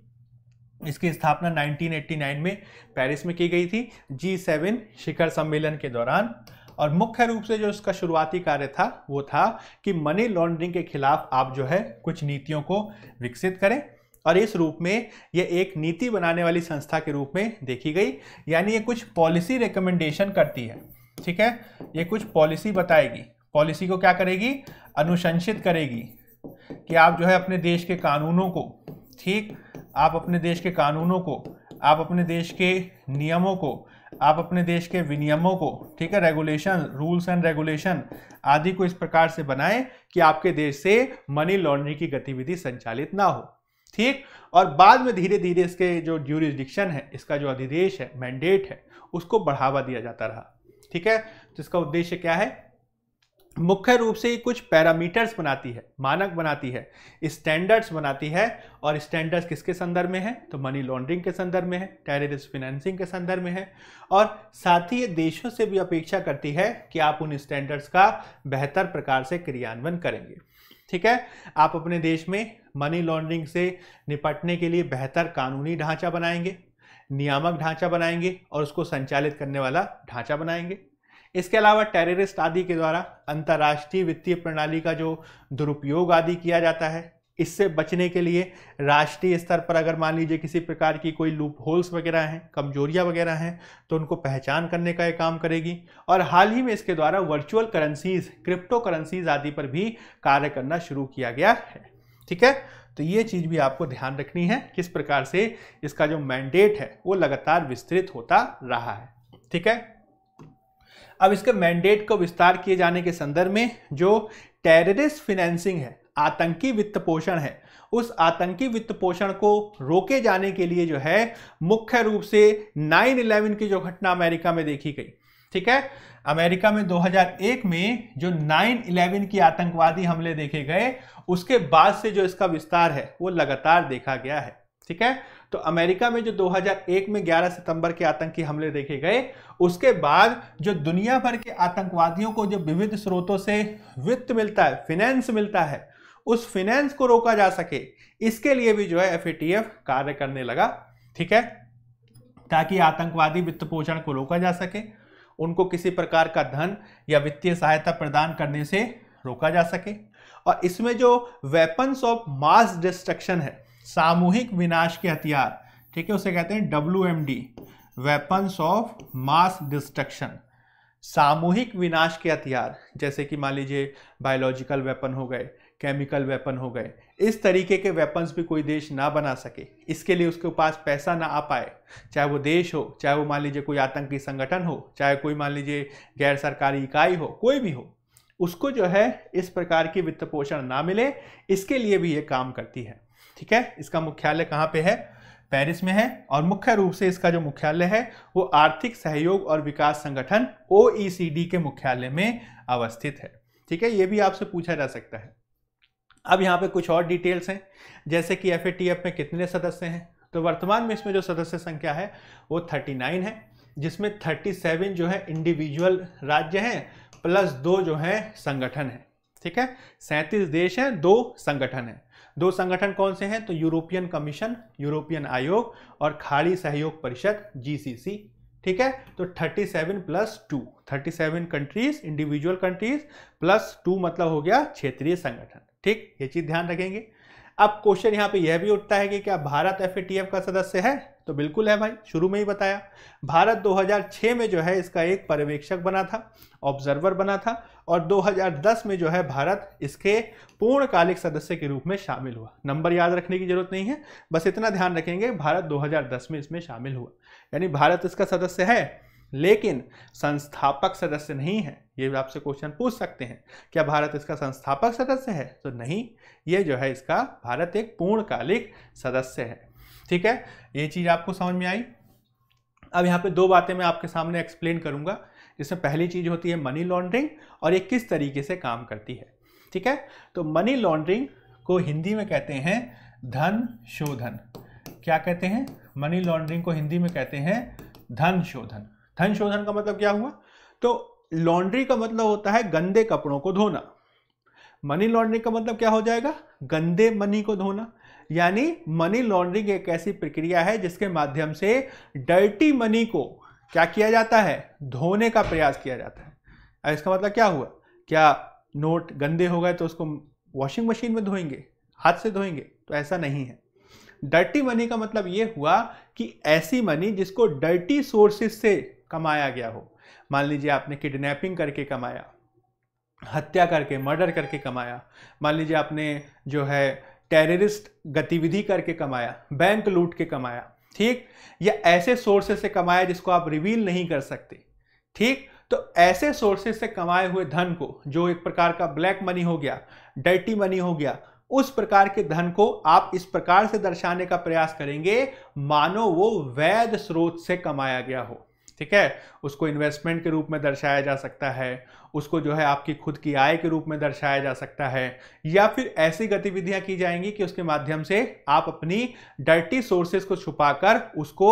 इसकी स्थापना 1989 में पेरिस में की गई थी जी सेवन शिखर सम्मेलन के दौरान और मुख्य रूप से जो इसका शुरुआती कार्य था वो था कि मनी लॉन्ड्रिंग के खिलाफ आप जो है कुछ नीतियों को विकसित करें और इस रूप में ये एक नीति बनाने वाली संस्था के रूप में देखी गई यानी ये कुछ पॉलिसी रिकमेंडेशन करती है ठीक है ये कुछ पॉलिसी बताएगी पॉलिसी को क्या करेगी अनुशंसित करेगी कि आप जो है अपने देश के कानूनों को ठीक आप अपने देश के कानूनों को आप अपने देश के नियमों को आप अपने देश के विनियमों को ठीक है रेगुलेशन रूल्स एंड रेगुलेशन आदि को इस प्रकार से बनाएं कि आपके देश से मनी लॉन्ड्रिंग की गतिविधि संचालित ना हो ठीक और बाद में धीरे धीरे इसके जो ड्यूरिस्डिक्शन है इसका जो अधिदेश है मैंडेट है उसको बढ़ावा दिया जाता रहा ठीक है तो इसका उद्देश्य क्या है मुख्य रूप से ये कुछ पैरामीटर्स बनाती है मानक बनाती है स्टैंडर्ड्स बनाती है और स्टैंडर्ड्स किसके संदर्भ में है तो मनी लॉन्ड्रिंग के संदर्भ में है टेररिस्ट फिनेंसिंग के संदर्भ में है और साथ ही ये देशों से भी अपेक्षा करती है कि आप उन स्टैंडर्ड्स का बेहतर प्रकार से क्रियान्वयन करेंगे ठीक है आप अपने देश में मनी लॉन्ड्रिंग से निपटने के लिए बेहतर कानूनी ढांचा बनाएंगे नियामक ढांचा बनाएंगे और उसको संचालित करने वाला ढांचा बनाएंगे इसके अलावा टेररिस्ट आदि के द्वारा अंतर्राष्ट्रीय वित्तीय प्रणाली का जो दुरुपयोग आदि किया जाता है इससे बचने के लिए राष्ट्रीय स्तर पर अगर मान लीजिए किसी प्रकार की कोई लूप होल्स वगैरह हैं कमजोरियां वगैरह हैं तो उनको पहचान करने का ये काम करेगी और हाल ही में इसके द्वारा वर्चुअल करेंसीज क्रिप्टो करेंसीज आदि पर भी कार्य करना शुरू किया गया है ठीक है तो ये चीज़ भी आपको ध्यान रखनी है किस प्रकार से इसका जो मैंडेट है वो लगातार विस्तृत होता रहा है ठीक है अब इसके मैंडेट को विस्तार किए जाने के संदर्भ में जो टेररिस्ट फिनेंसिंग है आतंकी वित्त पोषण है उस आतंकी वित्त पोषण को रोके जाने के लिए जो है मुख्य रूप से 9/11 की जो घटना अमेरिका में देखी गई ठीक है अमेरिका में 2001 में जो 9/11 की आतंकवादी हमले देखे गए उसके बाद से जो इसका विस्तार है वो लगातार देखा गया है ठीक है तो अमेरिका में जो 2001 में 11 सितंबर के आतंकी हमले देखे गए उसके बाद जो दुनिया भर के आतंकवादियों को जो विविध स्रोतों से वित्त मिलता है फिनेंस मिलता है उस फिनेंस को रोका जा सके इसके लिए भी जो है एफ कार्य करने लगा ठीक है ताकि आतंकवादी वित्त पोषण को रोका जा सके उनको किसी प्रकार का धन या वित्तीय सहायता प्रदान करने से रोका जा सके और इसमें जो वेपन्स ऑफ मास डिस्ट्रक्शन है सामूहिक विनाश के हथियार ठीक है उसे कहते हैं W M D weapons of mass destruction सामूहिक विनाश के हथियार जैसे कि मान लीजिए बायोलॉजिकल वेपन हो गए केमिकल वेपन हो गए इस तरीके के वेपन्स भी कोई देश ना बना सके इसके लिए उसके पास पैसा ना आ पाए चाहे वो देश हो चाहे वो मान लीजिए कोई आतंकी संगठन हो चाहे कोई मान लीजिए गैर सरकारी इकाई हो कोई भी हो उसको जो है इस प्रकार की वित्त पोषण ना मिले इसके लिए भी ये काम करती है ठीक है इसका मुख्यालय कहाँ पे है पेरिस में है और मुख्य रूप से इसका जो मुख्यालय है वो आर्थिक सहयोग और विकास संगठन ओ e के मुख्यालय में अवस्थित है ठीक है ये भी आपसे पूछा जा सकता है अब यहाँ पे कुछ और डिटेल्स हैं जैसे कि एफ में कितने सदस्य हैं तो वर्तमान में इसमें जो सदस्य संख्या है वो 39 है जिसमें 37 जो है इंडिविजुअल राज्य हैं प्लस दो जो है संगठन है ठीक है 37 देश हैं दो संगठन हैं दो संगठन कौन से हैं तो यूरोपियन कमीशन यूरोपियन आयोग और खाड़ी सहयोग परिषद जीसीसी ठीक है तो 37 plus two thirty countries individual countries plus two मतलब हो गया क्षेत्रीय संगठन ठीक ये चीज ध्यान रखेंगे अब क्वेश्चन यहाँ पे यह भी उठता है कि क्या भारत एफ का सदस्य है तो बिल्कुल है भाई शुरू में ही बताया भारत 2006 में जो है इसका एक पर्यवेक्षक बना था ऑब्जर्वर बना था और 2010 में जो है भारत इसके पूर्णकालिक सदस्य के रूप में शामिल हुआ नंबर याद रखने की जरूरत नहीं है बस इतना ध्यान रखेंगे भारत 2010 में इसमें शामिल हुआ यानी भारत इसका सदस्य है लेकिन संस्थापक सदस्य नहीं है ये भी आपसे क्वेश्चन पूछ सकते हैं क्या भारत इसका संस्थापक सदस्य है तो नहीं ये जो है इसका भारत एक पूर्णकालिक सदस्य है ठीक है ये चीज़ आपको समझ में आई अब यहाँ पे दो बातें मैं आपके सामने एक्सप्लेन करूँगा जिसमें पहली चीज़ होती है मनी लॉन्ड्रिंग और ये किस तरीके से काम करती है ठीक है तो मनी लॉन्ड्रिंग को हिंदी में कहते हैं धन शोधन क्या कहते हैं मनी लॉन्ड्रिंग को हिंदी में कहते हैं धन शोधन धन शोधन का मतलब क्या हुआ तो लॉन्ड्री का मतलब होता है गंदे कपड़ों को धोना मनी लॉन्ड्रिंग का मतलब क्या हो जाएगा गंदे मनी को धोना यानी मनी लॉन्ड्रिंग एक ऐसी प्रक्रिया है जिसके माध्यम से डर्टी मनी को क्या किया जाता है धोने का प्रयास किया जाता है इसका मतलब क्या हुआ क्या नोट गंदे हो गए तो उसको वॉशिंग मशीन में धोएंगे हाथ से धोएंगे तो ऐसा नहीं है डर्टी मनी का मतलब ये हुआ कि ऐसी मनी जिसको डर्टी सोर्सेज से कमाया गया हो मान लीजिए आपने किडनैपिंग करके कमाया हत्या करके मर्डर करके कमाया मान लीजिए आपने जो है टेररिस्ट गतिविधि करके कमाया बैंक लूट के कमाया ठीक या ऐसे सोर्सेस से कमाया जिसको आप रिवील नहीं कर सकते ठीक तो ऐसे सोर्सेस से कमाए हुए धन को जो एक प्रकार का ब्लैक मनी हो गया डर्टी मनी हो गया उस प्रकार के धन को आप इस प्रकार से दर्शाने का प्रयास करेंगे मानो वो वैध स्रोत से कमाया गया हो ठीक है उसको इन्वेस्टमेंट के रूप में दर्शाया जा सकता है उसको जो है आपकी खुद की आय के रूप में दर्शाया जा सकता है या फिर ऐसी गतिविधियां की जाएंगी कि उसके माध्यम से आप अपनी डर्टी सोर्सेस को छुपाकर उसको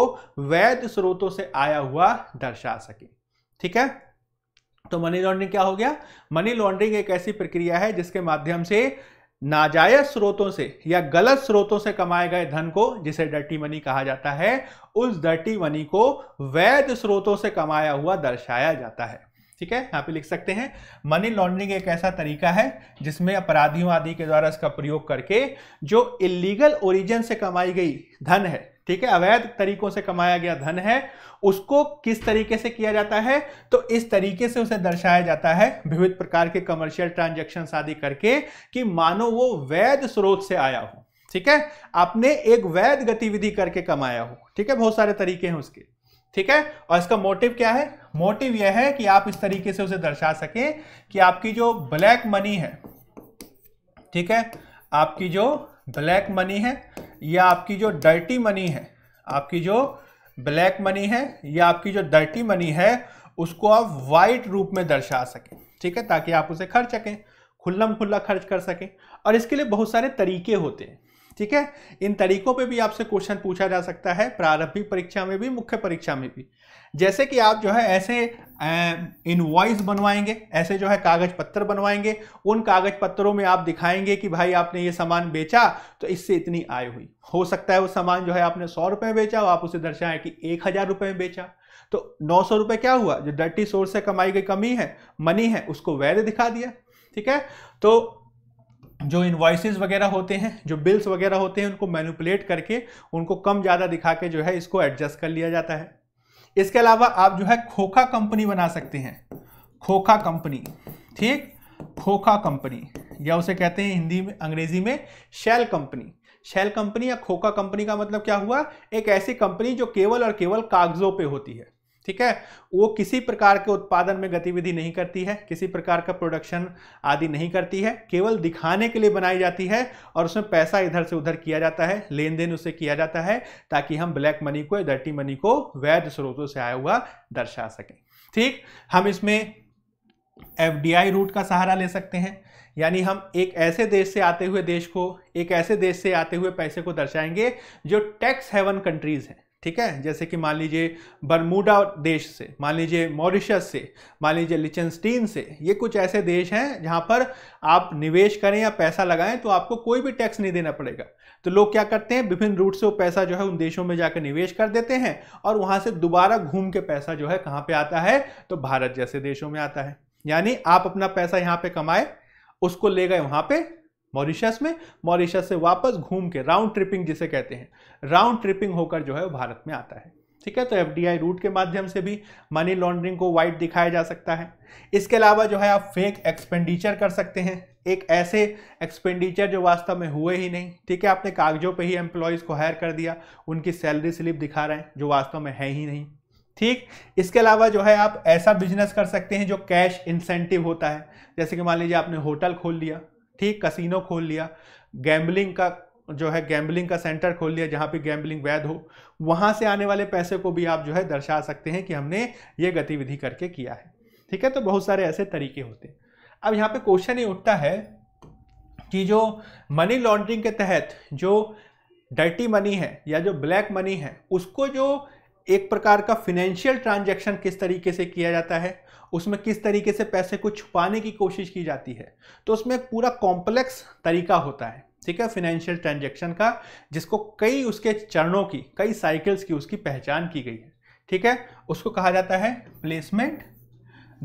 वैध स्रोतों से आया हुआ दर्शा सके ठीक है तो मनी लॉन्ड्रिंग क्या हो गया मनी लॉन्ड्रिंग एक ऐसी प्रक्रिया है जिसके माध्यम से नाजायज स्रोतों से या गलत स्रोतों से कमाए गए धन को जिसे डर्टी मनी कहा जाता है उस डर्टी मनी को वैध स्रोतों से कमाया हुआ दर्शाया जाता है ठीक है यहाँ पे लिख सकते हैं मनी लॉन्ड्रिंग एक ऐसा तरीका है जिसमें अपराधियों आदि के द्वारा इसका प्रयोग करके जो इलीगल ओरिजिन से कमाई गई धन है ठीक है अवैध तरीकों से कमाया गया धन है उसको किस तरीके से किया जाता है तो इस तरीके से उसे दर्शाया जाता है विविध प्रकार के कमर्शियल ट्रांजेक्शन आदि करके कि मानो वो वैध स्रोत से आया हो ठीक है आपने एक वैध गतिविधि करके कमाया हो ठीक है बहुत सारे तरीके हैं उसके ठीक है और इसका मोटिव क्या है मोटिव यह है कि आप इस तरीके से उसे दर्शा सके कि आपकी जो ब्लैक मनी है ठीक है आपकी जो ब्लैक मनी है या आपकी जो डर्टी मनी है आपकी जो ब्लैक मनी है या आपकी जो डर्टी मनी है उसको आप वाइट रूप में दर्शा सकें ठीक है ताकि आप उसे खर्च सकें खुल्लम खुल्ला खर्च कर सकें और इसके लिए बहुत सारे तरीके होते हैं ठीक है इन तरीकों पे भी आपसे क्वेश्चन पूछा जा सकता है प्रारंभिक परीक्षा में भी मुख्य परीक्षा में भी जैसे कि आप जो है ऐसे इनवॉइस बनवाएंगे ऐसे जो है कागज पत्र बनवाएंगे उन कागज पत्रों में आप दिखाएंगे कि भाई आपने ये सामान बेचा तो इससे इतनी आय हुई हो सकता है वो सामान जो है आपने सौ रुपये बेचा और आप उसे दर्शाएं कि एक हज़ार रुपये में बेचा तो नौ सौ रुपये क्या हुआ जो डर्टी सोर्स से कमाई गई कमी है मनी है उसको वैध दिखा दिया ठीक है तो जो इन्वाइसिस वगैरह होते हैं जो बिल्स वगैरह होते हैं उनको मैनिपुलेट करके उनको कम ज़्यादा दिखा के जो है इसको एडजस्ट कर लिया जाता है इसके अलावा आप जो है खोखा कंपनी बना सकते हैं खोखा कंपनी ठीक खोखा कंपनी या उसे कहते हैं हिंदी में अंग्रेजी में शेल कंपनी शेल कंपनी या खोखा कंपनी का मतलब क्या हुआ एक ऐसी कंपनी जो केवल और केवल कागजों पे होती है ठीक है वो किसी प्रकार के उत्पादन में गतिविधि नहीं करती है किसी प्रकार का प्रोडक्शन आदि नहीं करती है केवल दिखाने के लिए बनाई जाती है और उसमें पैसा इधर से उधर किया जाता है लेन देन उसे किया जाता है ताकि हम ब्लैक मनी को डर्टी मनी को वैध स्रोतों से आया हुआ दर्शा सकें ठीक हम इसमें एफ रूट का सहारा ले सकते हैं यानी हम एक ऐसे देश से आते हुए देश को एक ऐसे देश से आते हुए पैसे को दर्शाएंगे जो टैक्स हेवन कंट्रीज हैं ठीक है जैसे कि मान लीजिए बरमूडा देश से मान लीजिए मॉरिशस से मान लीजिए लिचनस्टीन से ये कुछ ऐसे देश हैं जहां पर आप निवेश करें या पैसा लगाएं तो आपको कोई भी टैक्स नहीं देना पड़ेगा तो लोग क्या करते हैं विभिन्न रूट से वो पैसा जो है उन देशों में जाकर निवेश कर देते हैं और वहां से दोबारा घूम के पैसा जो है कहाँ पर आता है तो भारत जैसे देशों में आता है यानी आप अपना पैसा यहाँ पर कमाए उसको ले गए वहां पर मॉरिशस में मॉरिशस से वापस घूम के राउंड ट्रिपिंग जिसे कहते हैं राउंड ट्रिपिंग होकर जो है वो भारत में आता है ठीक है तो एफ रूट के माध्यम से भी मनी लॉन्ड्रिंग को वाइट दिखाया जा सकता है इसके अलावा जो है आप फेक एक्सपेंडिचर कर सकते हैं एक ऐसे एक्सपेंडिचर जो वास्तव में हुए ही नहीं ठीक है आपने कागजों पे ही एम्प्लॉयज़ को हायर कर दिया उनकी सैलरी स्लिप दिखा रहे हैं जो वास्तव में है ही नहीं ठीक इसके अलावा जो है आप ऐसा बिजनेस कर सकते हैं जो कैश इंसेंटिव होता है जैसे कि मान लीजिए आपने होटल खोल लिया ठीक कसिनो खोल लिया गैम्बलिंग का जो है गैम्बलिंग का सेंटर खोल लिया जहाँ पे गैम्बलिंग वैध हो वहाँ से आने वाले पैसे को भी आप जो है दर्शा सकते हैं कि हमने ये गतिविधि करके किया है ठीक है तो बहुत सारे ऐसे तरीके होते हैं अब यहाँ पे क्वेश्चन ये उठता है कि जो मनी लॉन्ड्रिंग के तहत जो डर्टी मनी है या जो ब्लैक मनी है उसको जो एक प्रकार का फिनेंशियल ट्रांजैक्शन किस तरीके से किया जाता है उसमें किस तरीके से पैसे को छुपाने की कोशिश की जाती है तो उसमें एक पूरा कॉम्प्लेक्स तरीका होता है ठीक है फिनेंशियल ट्रांजेक्शन का जिसको कई उसके चरणों की कई साइकिल्स की उसकी पहचान की गई है ठीक है उसको कहा जाता है प्लेसमेंट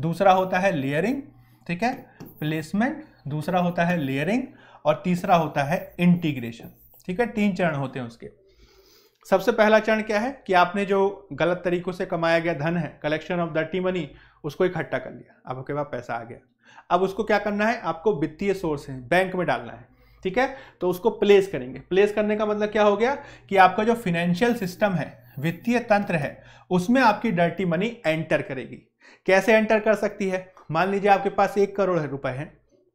दूसरा होता है लेयरिंग ठीक है प्लेसमेंट दूसरा होता है लेयरिंग और तीसरा होता है इंटीग्रेशन ठीक है तीन चरण होते हैं उसके सबसे पहला चरण क्या है कि आपने जो गलत तरीकों से कमाया गया धन है कलेक्शन ऑफ दर्टी मनी उसको इकट्ठा कर लिया आपके पास पैसा आ गया अब उसको क्या करना है आपको वित्तीय सोर्स है बैंक में डालना है ठीक है तो उसको प्लेस करेंगे प्लेस करने का मतलब क्या हो गया कि आपका जो फिनेंशियल सिस्टम है वित्तीय तंत्र है उसमें आपकी डर्टी मनी एंटर करेगी कैसे एंटर कर सकती है मान लीजिए आपके पास एक करोड़ रुपए हैं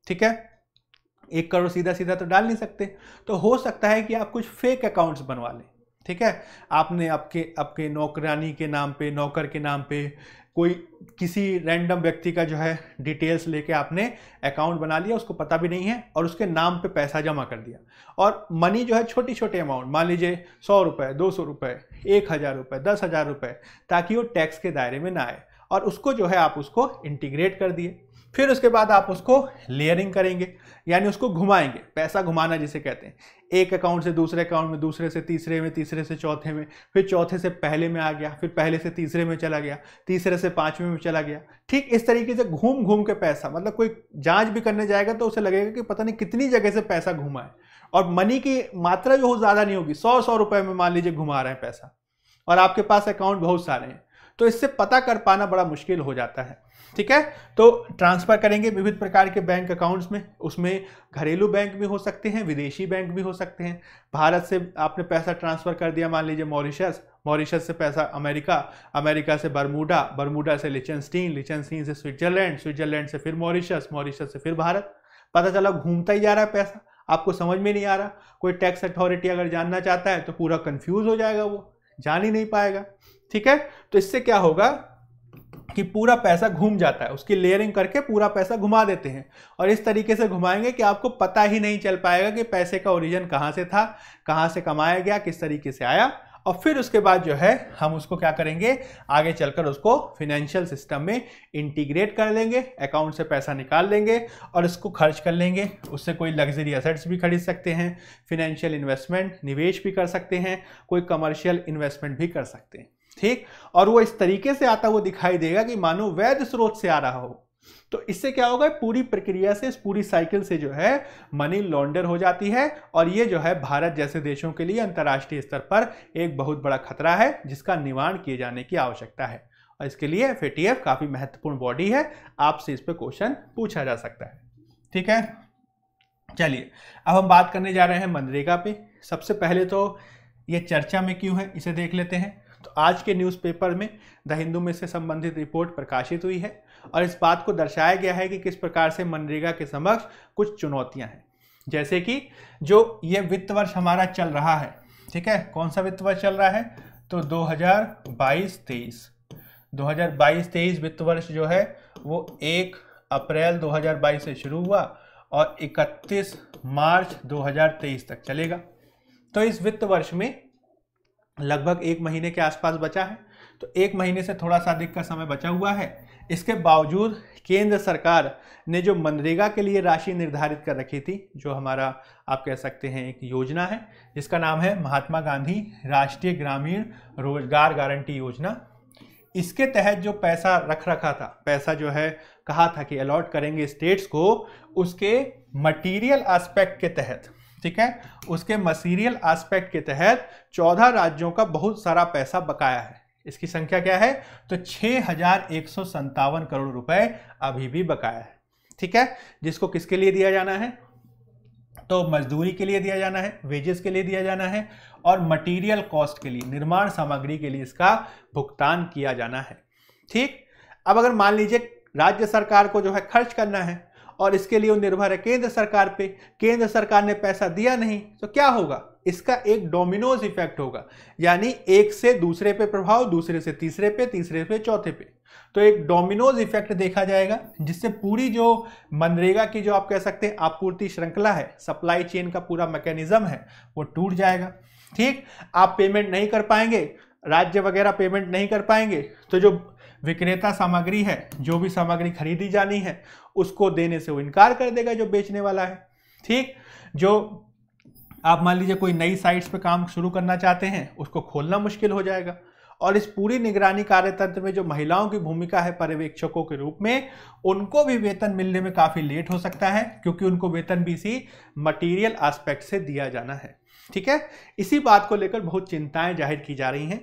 ठीक है एक करोड़ सीधा सीधा तो डाल नहीं सकते तो हो सकता है कि आप कुछ फेक अकाउंट्स बनवा लें ठीक है आपने आपके आपके नौकरानी के नाम पे नौकर के नाम पे कोई किसी रैंडम व्यक्ति का जो है डिटेल्स लेके आपने अकाउंट बना लिया उसको पता भी नहीं है और उसके नाम पे पैसा जमा कर दिया और मनी जो है छोटी छोटे अमाउंट मान लीजिए सौ रुपये दो सौ रुपये एक हज़ार रुपये दस हज़ार रुपये ताकि वो टैक्स के दायरे में ना आए और उसको जो है आप उसको इंटीग्रेट कर दिए फिर उसके बाद आप उसको लेयरिंग करेंगे यानी उसको घुमाएंगे पैसा घुमाना जिसे कहते हैं एक अकाउंट से दूसरे अकाउंट में दूसरे से तीसरे में तीसरे से चौथे में फिर चौथे से पहले में आ गया फिर पहले से तीसरे में चला गया तीसरे से पाँचवें में चला गया ठीक इस तरीके से घूम घूम के पैसा मतलब कोई जाँच भी करने जाएगा तो उसे लगेगा कि पता नहीं कितनी जगह से पैसा घूमा है और मनी की मात्रा जो हो ज़्यादा नहीं होगी सौ सौ रुपये में मान लीजिए घुमा रहे हैं पैसा और आपके पास अकाउंट बहुत सारे हैं तो इससे पता कर पाना बड़ा मुश्किल हो जाता है ठीक है तो ट्रांसफ़र करेंगे विभिन्न प्रकार के बैंक अकाउंट्स में उसमें घरेलू बैंक भी हो सकते हैं विदेशी बैंक भी हो सकते हैं भारत से आपने पैसा ट्रांसफ़र कर दिया मान लीजिए मॉरिशस मॉरिशस से पैसा अमेरिका अमेरिका से बरमूडा बरमूडा से लिचनस्टीन लिचनस्टीन से स्विट्जरलैंड स्विट्जरलैंड से फिर मॉरिशस मॉरिशस से फिर भारत पता चला घूमता ही जा रहा है पैसा आपको समझ में नहीं आ रहा कोई टैक्स अथॉरिटी अगर जानना चाहता है तो पूरा कन्फ्यूज़ हो जाएगा वो जान ही नहीं पाएगा ठीक है तो इससे क्या होगा कि पूरा पैसा घूम जाता है उसकी लेयरिंग करके पूरा पैसा घुमा देते हैं और इस तरीके से घुमाएंगे कि आपको पता ही नहीं चल पाएगा कि पैसे का ओरिजिन कहाँ से था कहाँ से कमाया गया किस तरीके से आया और फिर उसके बाद जो है हम उसको क्या करेंगे आगे चलकर उसको फिनेंशियल सिस्टम में इंटीग्रेट कर लेंगे अकाउंट से पैसा निकाल लेंगे और इसको खर्च कर लेंगे उससे कोई लग्जरी असेट्स भी खरीद सकते हैं फिनेंशियल इन्वेस्टमेंट निवेश भी कर सकते हैं कोई कमर्शियल इन्वेस्टमेंट भी कर सकते हैं ठीक और वो इस तरीके से आता हुआ दिखाई देगा कि मानो वैध स्रोत से आ रहा हो तो इससे क्या होगा पूरी प्रक्रिया से इस पूरी साइकिल से जो है मनी लॉन्डर हो जाती है और ये जो है भारत जैसे देशों के लिए अंतर्राष्ट्रीय स्तर पर एक बहुत बड़ा खतरा है जिसका निवारण किए जाने की आवश्यकता है और इसके लिए एफ काफ़ी महत्वपूर्ण बॉडी है आपसे इस पर क्वेश्चन पूछा जा सकता है ठीक है चलिए अब हम बात करने जा रहे हैं मनरेगा पे सबसे पहले तो ये चर्चा में क्यों है इसे देख लेते हैं तो आज के न्यूज़पेपर में द हिंदू में से संबंधित रिपोर्ट प्रकाशित हुई है और इस बात को दर्शाया गया है कि किस प्रकार से मनरेगा के समक्ष कुछ चुनौतियां हैं जैसे कि जो ये वित्त वर्ष हमारा चल रहा है ठीक है कौन सा वित्त वर्ष चल रहा है तो 2022-23 2022-23 वित्त वर्ष जो है वो 1 अप्रैल 2022 से शुरू हुआ और 31 मार्च 2023 तक चलेगा तो इस वित्त वर्ष में लगभग एक महीने के आसपास बचा है तो एक महीने से थोड़ा सा अधिक का समय बचा हुआ है इसके बावजूद केंद्र सरकार ने जो मनरेगा के लिए राशि निर्धारित कर रखी थी जो हमारा आप कह सकते हैं एक योजना है जिसका नाम है महात्मा गांधी राष्ट्रीय ग्रामीण रोजगार गारंटी योजना इसके तहत जो पैसा रख रखा था पैसा जो है कहा था कि अलॉट करेंगे स्टेट्स को उसके मटेरियल एस्पेक्ट के तहत ठीक है उसके मसीरियल एस्पेक्ट के तहत चौदह राज्यों का बहुत सारा पैसा बकाया है इसकी संख्या क्या है तो छः हजार एक सौ संतावन करोड़ रुपए अभी भी बकाया है ठीक है जिसको किसके लिए दिया जाना है तो मजदूरी के लिए दिया जाना है वेजेस के लिए दिया जाना है और मटेरियल कॉस्ट के लिए निर्माण सामग्री के लिए इसका भुगतान किया जाना है ठीक अब अगर मान लीजिए राज्य सरकार को जो है खर्च करना है और इसके लिए निर्भर है केंद्र सरकार पे केंद्र सरकार ने पैसा दिया नहीं तो क्या होगा इसका एक डोमिनोज इफेक्ट होगा यानी एक से दूसरे पे प्रभाव दूसरे से तीसरे पे तीसरे पे चौथे पे तो एक डोमिनोज इफेक्ट देखा जाएगा जिससे पूरी जो मनरेगा की जो आप कह सकते हैं आपूर्ति श्रृंखला है सप्लाई चेन का पूरा मैकेनिज्म है वो टूट जाएगा ठीक आप पेमेंट नहीं कर पाएंगे राज्य वगैरह पेमेंट नहीं कर पाएंगे तो जो विक्रेता सामग्री है जो भी सामग्री खरीदी जानी है उसको देने से वो इनकार कर देगा जो बेचने वाला है ठीक जो आप मान लीजिए कोई नई साइट्स पे काम शुरू करना चाहते हैं उसको खोलना मुश्किल हो जाएगा और इस पूरी निगरानी कार्यतंत्र में जो महिलाओं की भूमिका है पर्यवेक्षकों के रूप में उनको भी वेतन मिलने में काफ़ी लेट हो सकता है क्योंकि उनको वेतन भी इसी मटीरियल एस्पेक्ट से दिया जाना है ठीक है इसी बात को लेकर बहुत चिंताएं जाहिर की जा रही हैं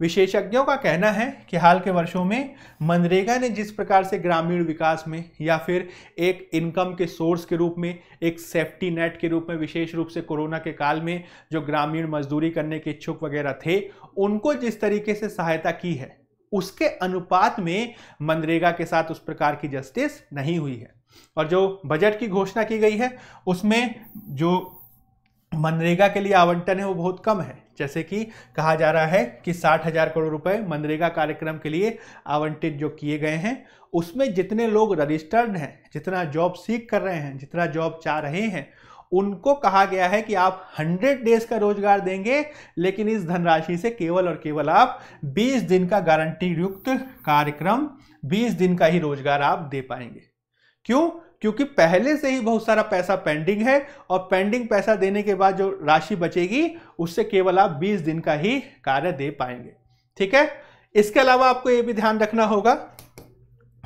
विशेषज्ञों का कहना है कि हाल के वर्षों में मनरेगा ने जिस प्रकार से ग्रामीण विकास में या फिर एक इनकम के सोर्स के रूप में एक सेफ्टी नेट के रूप में विशेष रूप से कोरोना के काल में जो ग्रामीण मजदूरी करने के इच्छुक वगैरह थे उनको जिस तरीके से सहायता की है उसके अनुपात में मनरेगा के साथ उस प्रकार की जस्टिस नहीं हुई है और जो बजट की घोषणा की गई है उसमें जो मनरेगा के लिए आवंटन है वो बहुत कम है जैसे कि कहा जा रहा है कि साठ हजार करोड़ रुपए मनरेगा कार्यक्रम के लिए आवंटित जो किए गए हैं उसमें जितने लोग रजिस्टर्ड हैं जितना जॉब सीख कर रहे हैं जितना जॉब चाह रहे हैं उनको कहा गया है कि आप 100 डेज का रोजगार देंगे लेकिन इस धनराशि से केवल और केवल आप 20 दिन का गारंटी युक्त कार्यक्रम 20 दिन का ही रोजगार आप दे पाएंगे क्यों क्योंकि पहले से ही बहुत सारा पैसा पेंडिंग है और पेंडिंग पैसा देने के बाद जो राशि बचेगी उससे केवल आप 20 दिन का ही कार्य दे पाएंगे ठीक है इसके अलावा आपको ये भी ध्यान रखना होगा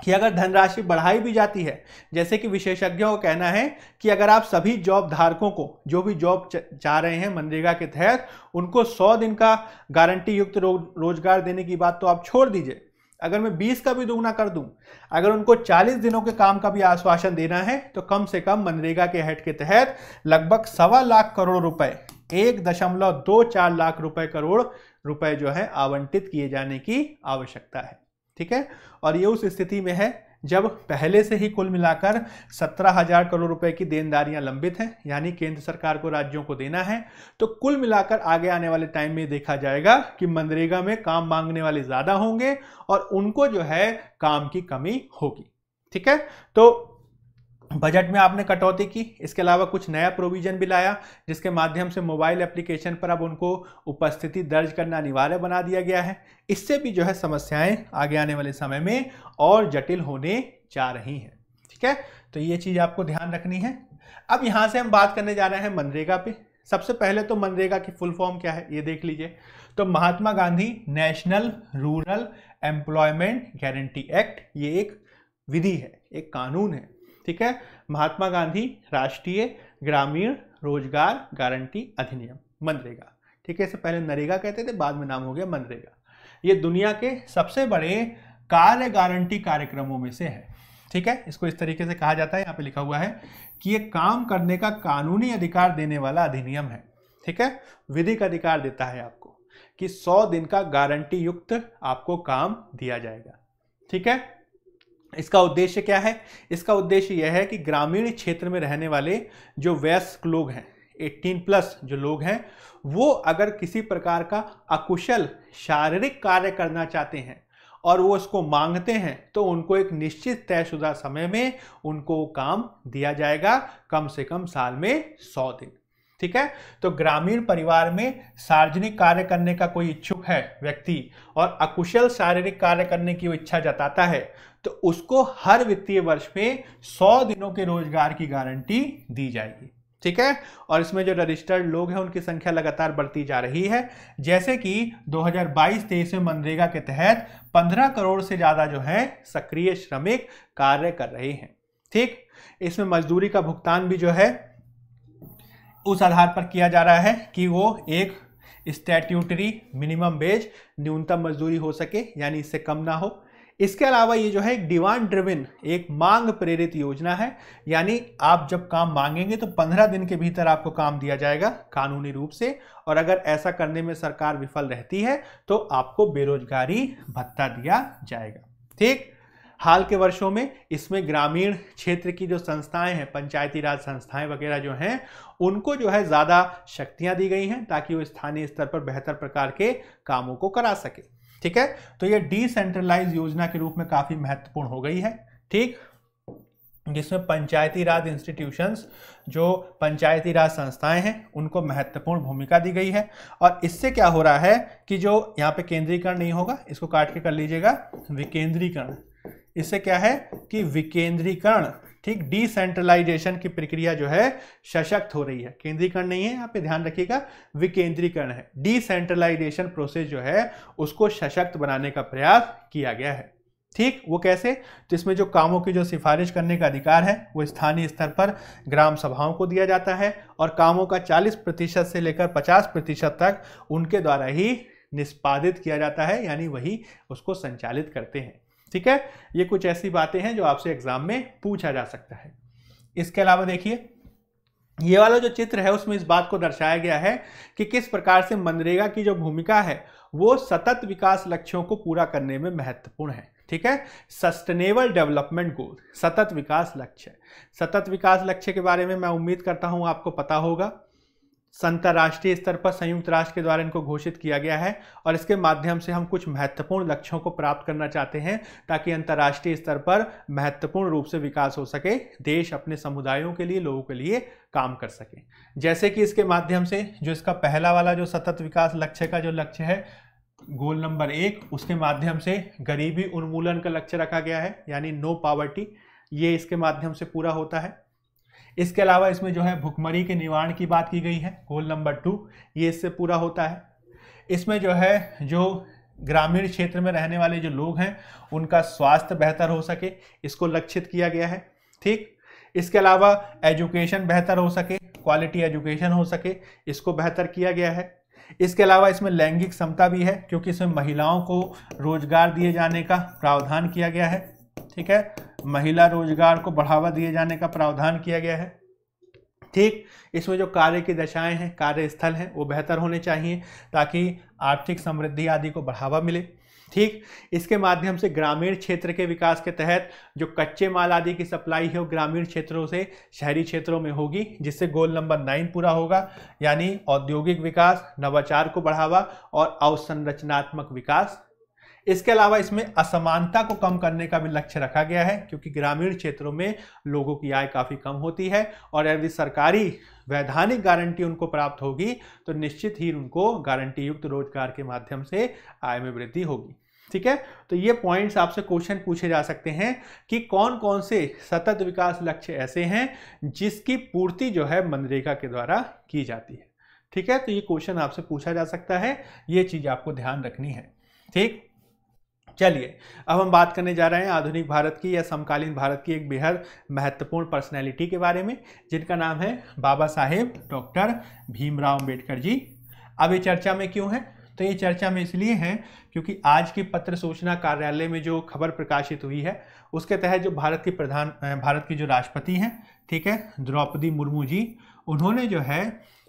कि अगर धनराशि बढ़ाई भी जाती है जैसे कि विशेषज्ञों का कहना है कि अगर आप सभी जॉब धारकों को जो भी जॉब चाह रहे हैं मनरेगा के तहत उनको 100 दिन का गारंटी युक्त रो, रोजगार देने की बात तो आप छोड़ दीजिए अगर मैं 20 का भी दोगुना कर दूं अगर उनको 40 दिनों के काम का भी आश्वासन देना है तो कम से कम मनरेगा के हेड के तहत लगभग सवा लाख करोड़ रुपए एक दशमलव दो चार लाख रुपए करोड़ रुपए जो है आवंटित किए जाने की आवश्यकता है ठीक है और ये उस स्थिति में है जब पहले से ही कुल मिलाकर सत्रह हजार करोड़ रुपए की देनदारियां लंबित हैं यानी केंद्र सरकार को राज्यों को देना है तो कुल मिलाकर आगे आने वाले टाइम में देखा जाएगा कि मनरेगा में काम मांगने वाले ज्यादा होंगे और उनको जो है काम की कमी होगी ठीक है तो बजट में आपने कटौती की इसके अलावा कुछ नया प्रोविजन भी लाया जिसके माध्यम से मोबाइल एप्लीकेशन पर अब उनको उपस्थिति दर्ज करना अनिवार्य बना दिया गया है इससे भी जो है समस्याएं आगे आने वाले समय में और जटिल होने जा रही हैं ठीक है तो ये चीज़ आपको ध्यान रखनी है अब यहाँ से हम बात करने जा रहे हैं मनरेगा पे सबसे पहले तो मनरेगा की फुल फॉर्म क्या है ये देख लीजिए तो Mahatma Gandhi national rural employment guarantee act ये एक विधि है एक कानून है ठीक है महात्मा गांधी राष्ट्रीय ग्रामीण रोजगार गारंटी अधिनियम मनरेगा ठीक है इसे पहले नरेगा कहते थे बाद में नाम हो गया मनरेगा ये दुनिया के सबसे बड़े कार्य गारंटी कार्यक्रमों में से है ठीक है इसको इस तरीके से कहा जाता है यहाँ पे लिखा हुआ है कि ये काम करने का कानूनी अधिकार देने वाला अधिनियम है ठीक है विधिक अधिकार देता है आपको कि 100 दिन का गारंटी युक्त आपको काम दिया जाएगा ठीक है इसका उद्देश्य क्या है इसका उद्देश्य यह है कि ग्रामीण क्षेत्र में रहने वाले जो वयस्क लोग हैं 18 प्लस जो लोग हैं वो अगर किसी प्रकार का अकुशल शारीरिक कार्य करना चाहते हैं और वो उसको मांगते हैं तो उनको एक निश्चित तयशुदा समय में उनको काम दिया जाएगा कम से कम साल में सौ दिन ठीक है तो ग्रामीण परिवार में सार्वजनिक कार्य करने का कोई इच्छुक है व्यक्ति और अकुशल शारीरिक कार्य करने की इच्छा जताता है तो उसको हर वित्तीय वर्ष में 100 दिनों के रोजगार की गारंटी दी जाएगी ठीक है और इसमें जो रजिस्टर्ड लोग हैं उनकी संख्या लगातार बढ़ती जा रही है जैसे कि 2022-23 में मनरेगा के तहत 15 करोड़ से ज़्यादा जो है सक्रिय श्रमिक कार्य कर रहे हैं ठीक इसमें मजदूरी का भुगतान भी जो है उस आधार पर किया जा रहा है कि वो एक स्टैट्यूटरी मिनिमम वेज न्यूनतम मजदूरी हो सके यानी इससे कम ना हो इसके अलावा ये जो है एक डिमांड ड्रिविन एक मांग प्रेरित योजना है यानी आप जब काम मांगेंगे तो पंद्रह दिन के भीतर आपको काम दिया जाएगा कानूनी रूप से और अगर ऐसा करने में सरकार विफल रहती है तो आपको बेरोजगारी भत्ता दिया जाएगा ठीक हाल के वर्षों में इसमें ग्रामीण क्षेत्र की जो संस्थाएं हैं पंचायती राज संस्थाएं वगैरह जो हैं उनको जो है ज़्यादा शक्तियां दी गई हैं ताकि वो स्थानीय स्तर पर बेहतर प्रकार के कामों को करा सके ठीक है तो ये डिसेंट्रलाइज योजना के रूप में काफी महत्वपूर्ण हो गई है ठीक जिसमें पंचायती राज इंस्टीट्यूशंस जो पंचायती राज संस्थाएं हैं उनको महत्वपूर्ण भूमिका दी गई है और इससे क्या हो रहा है कि जो यहाँ पे केंद्रीकरण नहीं होगा इसको काट के कर लीजिएगा विकेंद्रीकरण इससे क्या है कि विकेंद्रीकरण ठीक डिसेंट्रलाइजेशन की प्रक्रिया जो है सशक्त हो रही है केंद्रीकरण नहीं है यहाँ पे ध्यान रखिएगा विकेंद्रीकरण है डिसेंट्रलाइजेशन प्रोसेस जो है उसको सशक्त बनाने का प्रयास किया गया है ठीक वो कैसे तो इसमें जो कामों की जो सिफारिश करने का अधिकार है वो स्थानीय स्तर पर ग्राम सभाओं को दिया जाता है और कामों का 40 प्रतिशत से लेकर 50 प्रतिशत तक उनके द्वारा ही निष्पादित किया जाता है यानी वही उसको संचालित करते हैं ठीक है ये कुछ ऐसी बातें हैं जो आपसे एग्जाम में पूछा जा सकता है इसके अलावा देखिए ये वाला जो चित्र है उसमें इस बात को दर्शाया गया है कि किस प्रकार से मनरेगा की जो भूमिका है वो सतत विकास लक्ष्यों को पूरा करने में महत्वपूर्ण है ठीक है सस्टेनेबल डेवलपमेंट गोल सतत विकास लक्ष्य सतत विकास लक्ष्य के बारे में मैं उम्मीद करता हूं आपको पता होगा अंतर्राष्ट्रीय स्तर पर संयुक्त राष्ट्र के द्वारा इनको घोषित किया गया है और इसके माध्यम से हम कुछ महत्वपूर्ण लक्ष्यों को प्राप्त करना चाहते हैं ताकि अंतर्राष्ट्रीय स्तर पर महत्वपूर्ण रूप से विकास हो सके देश अपने समुदायों के लिए लोगों के लिए काम कर सके जैसे कि इसके माध्यम से जो इसका पहला वाला जो सतत विकास लक्ष्य का जो लक्ष्य है गोल नंबर एक उसके माध्यम से गरीबी उन्मूलन का लक्ष्य रखा गया है यानी नो पावर्टी ये इसके माध्यम से पूरा होता है इसके अलावा इसमें जो है भुखमरी के निवारण की बात की गई है गोल नंबर टू ये इससे पूरा होता है इसमें जो है जो ग्रामीण क्षेत्र में रहने वाले जो लोग हैं उनका स्वास्थ्य बेहतर हो सके इसको लक्षित किया गया है ठीक इसके अलावा एजुकेशन बेहतर हो सके क्वालिटी एजुकेशन हो सके इसको बेहतर किया गया है इसके अलावा इसमें लैंगिक समता भी है क्योंकि इसमें महिलाओं को रोजगार दिए जाने का प्रावधान किया गया है ठीक है महिला रोजगार को बढ़ावा दिए जाने का प्रावधान किया गया है ठीक इसमें जो कार्य की दशाएं हैं कार्यस्थल हैं वो बेहतर होने चाहिए ताकि आर्थिक समृद्धि आदि को बढ़ावा मिले ठीक इसके माध्यम से ग्रामीण क्षेत्र के विकास के तहत जो कच्चे माल आदि की सप्लाई है वो ग्रामीण क्षेत्रों से शहरी क्षेत्रों में होगी जिससे गोल नंबर नाइन पूरा होगा यानी औद्योगिक विकास नवाचार को बढ़ावा और अवसंरचनात्मक विकास इसके अलावा इसमें असमानता को कम करने का भी लक्ष्य रखा गया है क्योंकि ग्रामीण क्षेत्रों में लोगों की आय काफ़ी कम होती है और यदि सरकारी वैधानिक गारंटी उनको प्राप्त होगी तो निश्चित ही उनको गारंटी युक्त रोजगार के माध्यम से आय में वृद्धि होगी ठीक है तो ये पॉइंट्स आपसे क्वेश्चन पूछे जा सकते हैं कि कौन कौन से सतत विकास लक्ष्य ऐसे हैं जिसकी पूर्ति जो है मनरेगा के द्वारा की जाती है ठीक है तो ये क्वेश्चन आपसे पूछा जा सकता है ये चीज़ आपको ध्यान रखनी है ठीक चलिए अब हम बात करने जा रहे हैं आधुनिक भारत की या समकालीन भारत की एक बेहद महत्वपूर्ण पर्सनैलिटी के बारे में जिनका नाम है बाबा साहेब डॉक्टर भीमराव अम्बेडकर जी अब ये चर्चा में क्यों है तो ये चर्चा में इसलिए है क्योंकि आज के पत्र सूचना कार्यालय में जो खबर प्रकाशित हुई है उसके तहत जो भारत के प्रधान भारत के जो राष्ट्रपति हैं ठीक है द्रौपदी मुर्मू जी उन्होंने जो है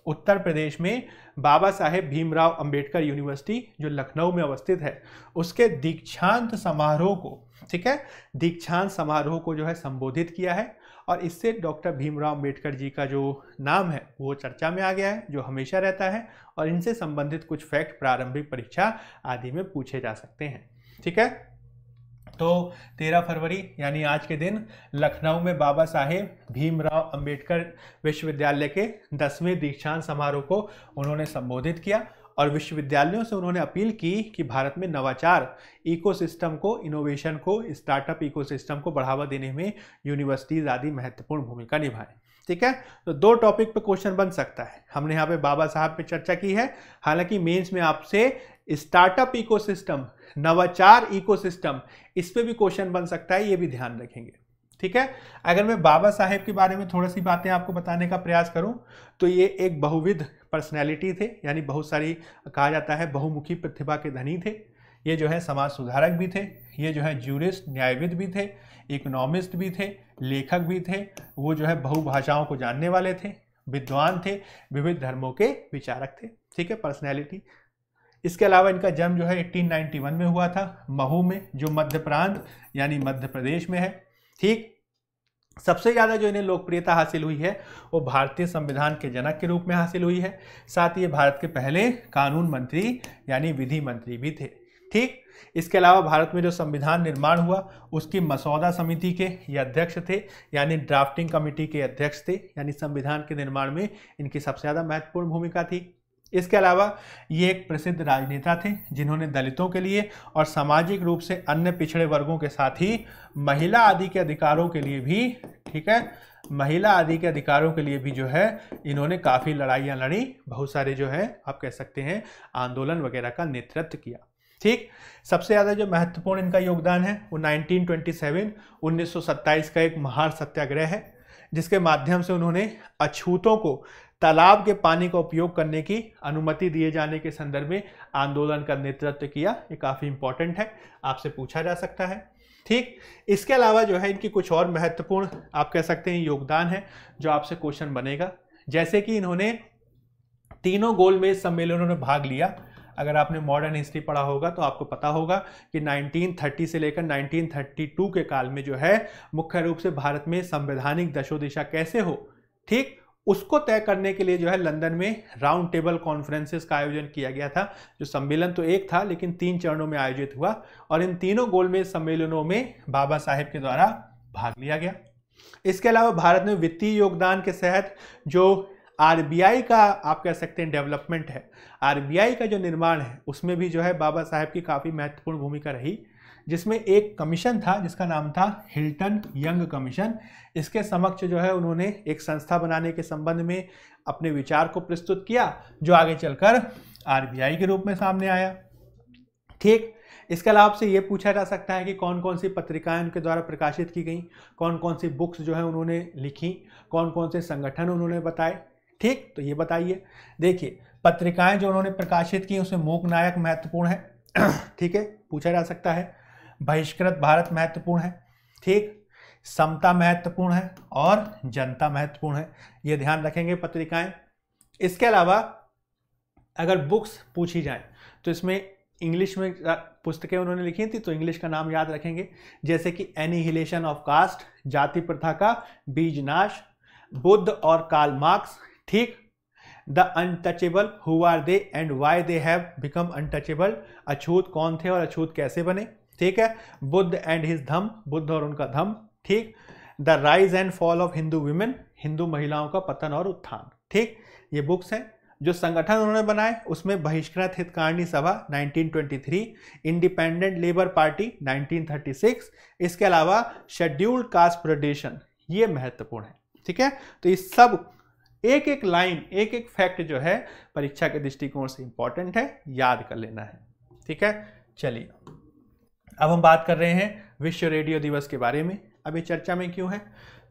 उत्तर प्रदेश में बाबा साहेब भीमराव अंबेडकर यूनिवर्सिटी जो लखनऊ में अवस्थित है उसके दीक्षांत समारोह को ठीक है दीक्षांत समारोह को जो है संबोधित किया है और इससे डॉक्टर भीमराव अम्बेडकर जी का जो नाम है वो चर्चा में आ गया है जो हमेशा रहता है और इनसे संबंधित कुछ फैक्ट प्रारंभिक परीक्षा आदि में पूछे जा सकते हैं ठीक है तो 13 फरवरी यानी आज के दिन लखनऊ में बाबा साहेब भीमराव अंबेडकर विश्वविद्यालय के दसवें दीक्षांत समारोह को उन्होंने संबोधित किया और विश्वविद्यालयों से उन्होंने अपील की कि भारत में नवाचार इकोसिस्टम को इनोवेशन को स्टार्टअप इकोसिस्टम को बढ़ावा देने में यूनिवर्सिटीज़ आदि महत्वपूर्ण भूमिका निभाएं ठीक है तो दो टॉपिक पे क्वेश्चन बन सकता है हमने यहाँ पे बाबा साहब पे चर्चा की है हालांकि मेंस में आपसे स्टार्टअप इकोसिस्टम नवाचार इकोसिस्टम इस पर भी क्वेश्चन बन सकता है ये भी ध्यान रखेंगे ठीक है अगर मैं बाबा साहेब के बारे में थोड़ा सी बातें आपको बताने का प्रयास करूं तो ये एक बहुविध पर्सनैलिटी थे यानी बहुत सारी कहा जाता है बहुमुखी प्रतिभा के धनी थे ये जो है समाज सुधारक भी थे ये जो है जूरिस्ट न्यायविद भी थे इकोनॉमिस्ट भी थे लेखक भी थे वो जो है बहुभाषाओं को जानने वाले थे विद्वान थे विविध धर्मों के विचारक थे ठीक है पर्सनैलिटी इसके अलावा इनका जन्म जो है 1891 में हुआ था महू में जो मध्य प्रांत यानी मध्य प्रदेश में है ठीक सबसे ज़्यादा जो इन्हें लोकप्रियता हासिल हुई है वो भारतीय संविधान के जनक के रूप में हासिल हुई है साथ ही ये भारत के पहले कानून मंत्री यानी विधि मंत्री भी थे ठीक इसके अलावा भारत में जो संविधान निर्माण हुआ उसकी मसौदा समिति के ये अध्यक्ष थे यानी ड्राफ्टिंग कमेटी के अध्यक्ष थे यानी संविधान के निर्माण में इनकी सबसे ज़्यादा महत्वपूर्ण भूमिका थी इसके अलावा ये एक प्रसिद्ध राजनेता थे जिन्होंने दलितों के लिए और सामाजिक रूप से अन्य पिछड़े वर्गों के साथ ही महिला आदि के अधिकारों के लिए भी ठीक है महिला आदि के अधिकारों के लिए भी जो है इन्होंने काफ़ी लड़ाइयाँ लड़ी बहुत सारे जो है आप कह सकते हैं आंदोलन वगैरह का नेतृत्व किया ठीक सबसे ज़्यादा जो महत्वपूर्ण इनका योगदान है वो 1927 1927 का एक महार सत्याग्रह है जिसके माध्यम से उन्होंने अछूतों को तालाब के पानी का उपयोग करने की अनुमति दिए जाने के संदर्भ में आंदोलन का नेतृत्व किया ये काफ़ी इंपॉर्टेंट है आपसे पूछा जा सकता है ठीक इसके अलावा जो है इनकी कुछ और महत्वपूर्ण आप कह सकते हैं योगदान है जो आपसे क्वेश्चन बनेगा जैसे कि इन्होंने तीनों गोलमेज सम्मेलनों में भाग लिया अगर आपने मॉडर्न हिस्ट्री पढ़ा होगा तो आपको पता होगा कि 1930 से लेकर 1932 के काल में जो है मुख्य रूप से भारत में संवैधानिक दशोदिशा कैसे हो ठीक उसको तय करने के लिए जो है लंदन में राउंड टेबल कॉन्फ्रेंसेस का आयोजन किया गया था जो सम्मेलन तो एक था लेकिन तीन चरणों में आयोजित हुआ और इन तीनों गोलमेज सम्मेलनों में बाबा साहेब के द्वारा भाग लिया गया इसके अलावा भारत में वित्तीय योगदान के तहत जो आर का आप कह सकते हैं डेवलपमेंट है आर का जो निर्माण है उसमें भी जो है बाबा साहेब की काफ़ी महत्वपूर्ण भूमिका रही जिसमें एक कमीशन था जिसका नाम था हिल्टन यंग कमीशन इसके समक्ष जो है उन्होंने एक संस्था बनाने के संबंध में अपने विचार को प्रस्तुत किया जो आगे चलकर आरबीआई के रूप में सामने आया ठीक इसके अलावा आपसे ये पूछा जा सकता है कि कौन कौन सी पत्रिकाएं उनके द्वारा प्रकाशित की गई कौन कौन सी बुक्स जो है उन्होंने लिखी कौन कौन से संगठन उन्होंने बताए ठीक तो ये बताइए देखिए पत्रिकाएं जो उन्होंने प्रकाशित की उसमें मोक नायक महत्वपूर्ण है <clears throat> ठीक है पूछा जा सकता है बहिष्कृत भारत महत्वपूर्ण है ठीक समता महत्वपूर्ण है और जनता महत्वपूर्ण है ये ध्यान रखेंगे पत्रिकाएं इसके अलावा अगर बुक्स पूछी जाए तो इसमें इंग्लिश में पुस्तकें उन्होंने लिखी थी तो इंग्लिश का नाम याद रखेंगे जैसे कि एनिहिलेशन ऑफ कास्ट जाति प्रथा का बीज नाश बुद्ध और काल मार्क्स ठीक the untouchable who are they and why they have become untouchable अछूत कौन थे और अछूत कैसे बने ठीक है बुद्ध एंड हिज धम बुद्ध और उनका धम ठीक the rise and fall of Hindu women Hindu महिलाओं का पतन और उत्थान ठीक ये बुक्स हैं जो संगठन उन्होंने बनाए उसमें बहिष्कृत हितकारिणी सभा 1923, इंडिपेंडेंट लेबर पार्टी 1936, इसके अलावा शेड्यूल्ड कास्ट प्रोडेशन ये महत्वपूर्ण है ठीक है तो ये सब एक एक लाइन एक एक फैक्ट जो है परीक्षा के दृष्टिकोण से इंपॉर्टेंट है याद कर लेना है ठीक है चलिए अब हम बात कर रहे हैं विश्व रेडियो दिवस के बारे में अब ये चर्चा में क्यों है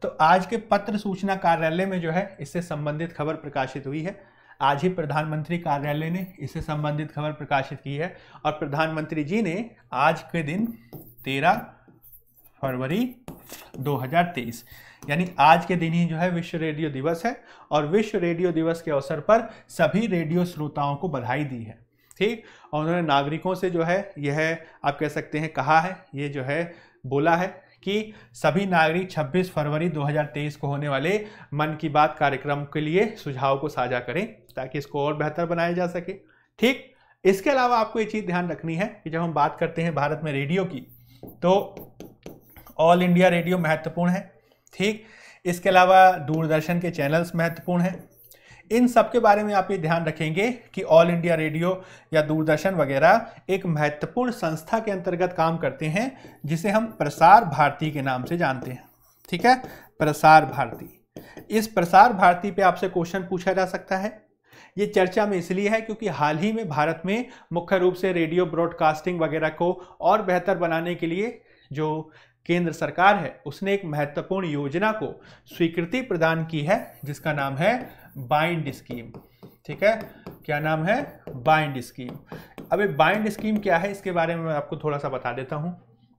तो आज के पत्र सूचना कार्यालय में जो है इससे संबंधित खबर प्रकाशित हुई है आज ही प्रधानमंत्री कार्यालय ने इससे संबंधित खबर प्रकाशित की है और प्रधानमंत्री जी ने आज के दिन तेरह फरवरी 2023 यानी आज के दिन ही जो है विश्व रेडियो दिवस है और विश्व रेडियो दिवस के अवसर पर सभी रेडियो श्रोताओं को बधाई दी है ठीक और उन्होंने नागरिकों से जो है यह आप कह सकते हैं कहा है ये जो है बोला है कि सभी नागरिक 26 फरवरी 2023 को होने वाले मन की बात कार्यक्रम के लिए सुझाव को साझा करें ताकि इसको और बेहतर बनाया जा सके ठीक इसके अलावा आपको ये चीज़ ध्यान रखनी है कि जब हम बात करते हैं भारत में रेडियो की तो ऑल इंडिया रेडियो महत्वपूर्ण है ठीक इसके अलावा दूरदर्शन के चैनल्स महत्वपूर्ण हैं इन सब के बारे में आप ये ध्यान रखेंगे कि ऑल इंडिया रेडियो या दूरदर्शन वगैरह एक महत्वपूर्ण संस्था के अंतर्गत काम करते हैं जिसे हम प्रसार भारती के नाम से जानते हैं ठीक है प्रसार भारती इस प्रसार भारती पे आपसे क्वेश्चन पूछा जा सकता है ये चर्चा में इसलिए है क्योंकि हाल ही में भारत में मुख्य रूप से रेडियो ब्रॉडकास्टिंग वगैरह को और बेहतर बनाने के लिए जो केंद्र सरकार है उसने एक महत्वपूर्ण योजना को स्वीकृति प्रदान की है जिसका नाम है बाइंड स्कीम ठीक है क्या नाम है बाइंड स्कीम अब ये बाइंड स्कीम क्या है इसके बारे में मैं आपको थोड़ा सा बता देता हूं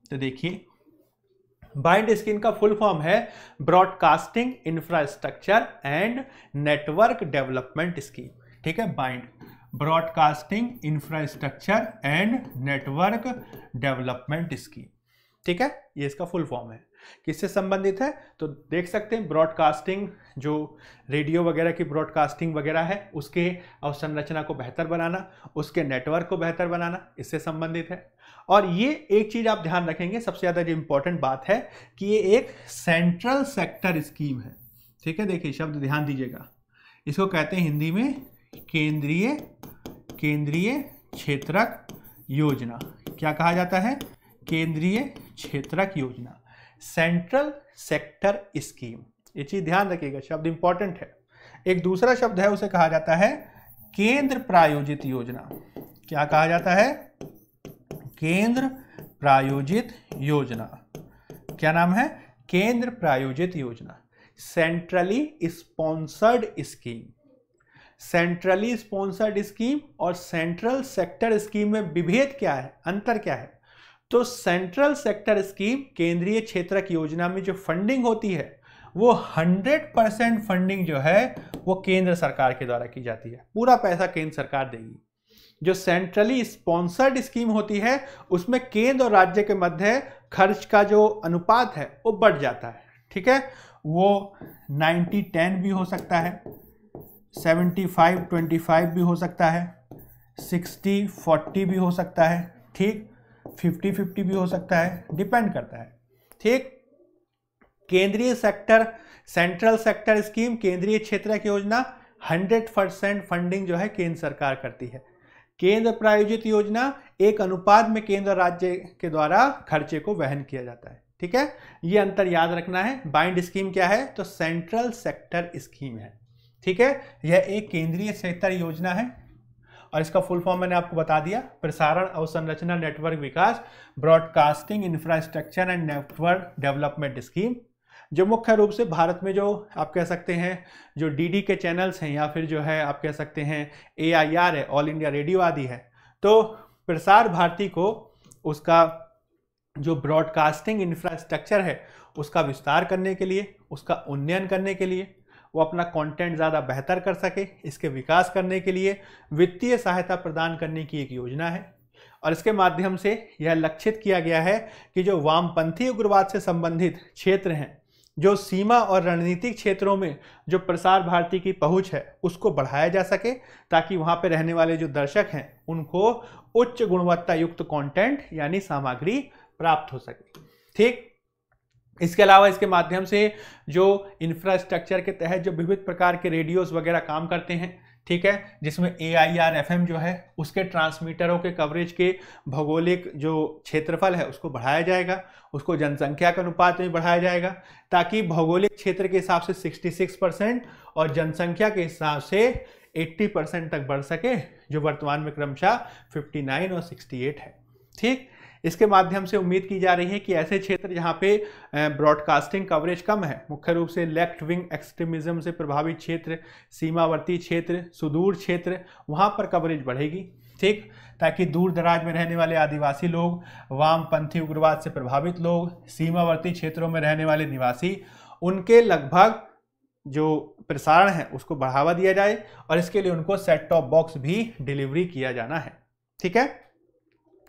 तो देखिए बाइंड स्कीम का फुल फॉर्म है broadcasting infrastructure and network development scheme ठीक है BIND broadcasting infrastructure and network development scheme ठीक है ये इसका फुल फॉर्म है किससे संबंधित है तो देख सकते हैं ब्रॉडकास्टिंग जो रेडियो वगैरह की ब्रॉडकास्टिंग वगैरह है उसके अवसंरचना को बेहतर बनाना उसके नेटवर्क को बेहतर बनाना इससे संबंधित है और ये एक चीज़ आप ध्यान रखेंगे सबसे ज़्यादा जो इम्पोर्टेंट बात है कि ये एक सेंट्रल सेक्टर स्कीम है ठीक है देखिए शब्द ध्यान दीजिएगा इसको कहते हैं हिंदी में केंद्रीय केंद्रीय क्षेत्रक योजना क्या कहा जाता है केंद्रीय क्षेत्रक योजना सेंट्रल सेक्टर स्कीम ये चीज ध्यान रखिएगा शब्द इंपॉर्टेंट है एक दूसरा शब्द है उसे कहा जाता है केंद्र प्रायोजित योजना क्या कहा जाता है केंद्र प्रायोजित योजना क्या नाम है केंद्र प्रायोजित योजना centrally sponsored scheme centrally sponsored scheme और सेंट्रल सेक्टर स्कीम में विभेद क्या है अंतर क्या है तो सेंट्रल सेक्टर स्कीम केंद्रीय क्षेत्र की योजना में जो फंडिंग होती है वो 100 परसेंट फंडिंग जो है वो केंद्र सरकार के द्वारा की जाती है पूरा पैसा केंद्र सरकार देगी जो सेंट्रली स्पॉन्सर्ड स्कीम होती है उसमें केंद्र और राज्य के मध्य खर्च का जो अनुपात है वो बढ़ जाता है ठीक है वो 90 10 भी हो सकता है 75 25 भी हो सकता है 60 40 भी हो सकता है ठीक फिफ्टी फिफ्टी भी हो सकता है डिपेंड करता है ठीक केंद्रीय सेक्टर सेंट्रल सेक्टर स्कीम केंद्रीय क्षेत्र की योजना 100 परसेंट फंडिंग जो है केंद्र सरकार करती है केंद्र प्रायोजित योजना एक अनुपात में केंद्र राज्य के द्वारा खर्चे को वहन किया जाता है ठीक है ये अंतर याद रखना है बाइंड स्कीम क्या है तो सेंट्रल सेक्टर स्कीम है ठीक है यह एक केंद्रीय सेक्टर योजना है और इसका फुल फॉर्म मैंने आपको बता दिया प्रसारण अवसंरचना नेटवर्क विकास broadcasting infrastructure and network development scheme जो मुख्य रूप से भारत में जो आप कह सकते हैं जो डीडी के चैनल्स हैं या फिर जो है आप कह सकते हैं आर है ऑल इंडिया रेडियो आदि है तो प्रसार भारती को उसका जो ब्रॉडकास्टिंग इंफ्रास्ट्रक्चर है उसका विस्तार करने के लिए उसका उन्नयन करने के लिए वो अपना कंटेंट ज़्यादा बेहतर कर सके इसके विकास करने के लिए वित्तीय सहायता प्रदान करने की एक योजना है और इसके माध्यम से यह लक्षित किया गया है कि जो वामपंथी उग्रवाद से संबंधित क्षेत्र हैं जो सीमा और रणनीतिक क्षेत्रों में जो प्रसार भारती की पहुंच है उसको बढ़ाया जा सके ताकि वहाँ पर रहने वाले जो दर्शक हैं उनको उच्च गुणवत्ता युक्त कंटेंट यानी सामग्री प्राप्त हो सके ठीक इसके अलावा इसके माध्यम से जो इंफ्रास्ट्रक्चर के तहत जो विविध प्रकार के रेडियोज़ वगैरह काम करते हैं ठीक है जिसमें A I R F M जो है उसके ट्रांसमीटरों के कवरेज के भौगोलिक जो क्षेत्रफल है उसको बढ़ाया जाएगा उसको जनसंख्या के अनुपात में बढ़ाया जाएगा ताकि भौगोलिक क्षेत्र के हिसाब से 66 परसेंट और जनसंख्या के हिसाब से 80 परसेंट तक बढ़ सके जो वर्तमान में क्रमशः 59 और 68 है ठीक इसके माध्यम से उम्मीद की जा रही है कि ऐसे क्षेत्र जहाँ पे ब्रॉडकास्टिंग कवरेज कम है मुख्य रूप से लेफ्ट विंग एक्सट्रीमिज्म से प्रभावित क्षेत्र सीमावर्ती क्षेत्र सुदूर क्षेत्र वहाँ पर कवरेज बढ़ेगी ठीक ताकि दूर दराज में रहने वाले आदिवासी लोग वामपंथी उग्रवाद से प्रभावित लोग सीमावर्ती क्षेत्रों में रहने वाले निवासी उनके लगभग जो प्रसारण है उसको बढ़ावा दिया जाए और इसके लिए उनको सेट टॉप बॉक्स भी डिलीवरी किया जाना है ठीक है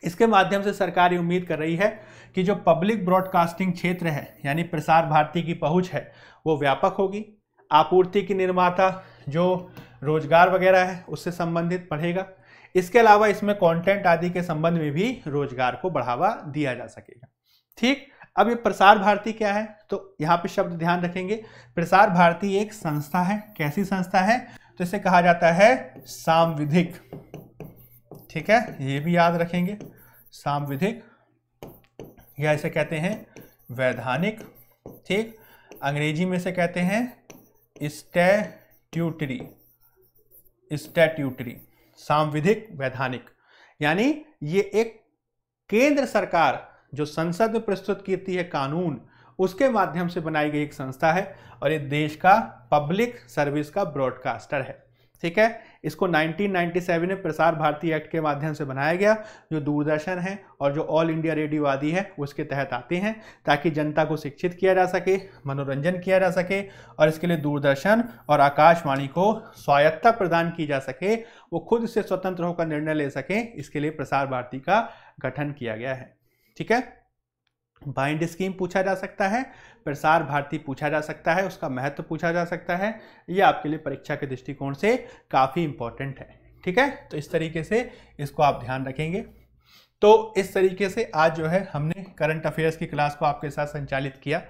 इसके माध्यम से सरकार ये उम्मीद कर रही है कि जो पब्लिक ब्रॉडकास्टिंग क्षेत्र है यानी प्रसार भारती की पहुंच है वो व्यापक होगी आपूर्ति की निर्माता जो रोजगार वगैरह है उससे संबंधित पढ़ेगा इसके अलावा इसमें कंटेंट आदि के संबंध में भी रोजगार को बढ़ावा दिया जा सकेगा ठीक अब ये प्रसार भारती क्या है तो यहाँ पे शब्द ध्यान रखेंगे प्रसार भारती एक संस्था है कैसी संस्था है तो इसे कहा जाता है सांविधिक ठीक है ये भी याद रखेंगे सांविधिक या इसे कहते हैं वैधानिक ठीक अंग्रेजी में से कहते हैं स्टैट्यूटरी स्टैट्यूटरी सांविधिक वैधानिक यानी ये एक केंद्र सरकार जो संसद में प्रस्तुत करती है कानून उसके माध्यम से बनाई गई एक संस्था है और ये देश का पब्लिक सर्विस का ब्रॉडकास्टर है ठीक है इसको 1997 में प्रसार भारती एक्ट के माध्यम से बनाया गया जो दूरदर्शन है और जो ऑल इंडिया रेडियो आदि है उसके तहत आते हैं ताकि जनता को शिक्षित किया जा सके मनोरंजन किया जा सके और इसके लिए दूरदर्शन और आकाशवाणी को स्वायत्ता प्रदान की जा सके वो खुद से स्वतंत्र होकर निर्णय ले सकें इसके लिए प्रसार भारती का गठन किया गया है ठीक है बाइंड स्कीम पूछा जा सकता है प्रसार भारती पूछा जा सकता है उसका महत्व पूछा जा सकता है ये आपके लिए परीक्षा के दृष्टिकोण से काफ़ी इंपॉर्टेंट है ठीक है तो इस तरीके से इसको आप ध्यान रखेंगे तो इस तरीके से आज जो है हमने करंट अफेयर्स की क्लास को आपके साथ संचालित किया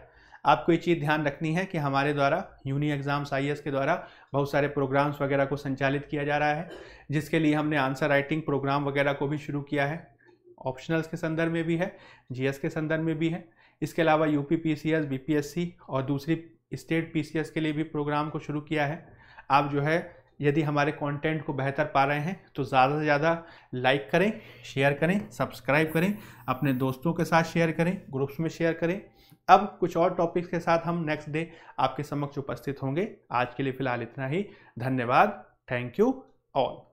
आपको ये चीज़ ध्यान रखनी है कि हमारे द्वारा यूनी एग्ज़ाम्स आई के द्वारा बहुत सारे प्रोग्राम्स वगैरह को संचालित किया जा रहा है जिसके लिए हमने आंसर राइटिंग प्रोग्राम वगैरह को भी शुरू किया है ऑप्शनल्स के संदर्भ में भी है जीएस के संदर्भ में भी है इसके अलावा U P P C S B P S C और दूसरी स्टेट पी सी एस के लिए भी प्रोग्राम को शुरू किया है आप जो है यदि हमारे कंटेंट को बेहतर पा रहे हैं तो ज़्यादा से ज़्यादा लाइक करें शेयर करें सब्सक्राइब करें अपने दोस्तों के साथ शेयर करें ग्रुप्स में शेयर करें अब कुछ और टॉपिक्स के साथ हम नेक्स्ट डे आपके समक्ष उपस्थित होंगे आज के लिए फ़िलहाल इतना ही धन्यवाद थैंक यू ऑल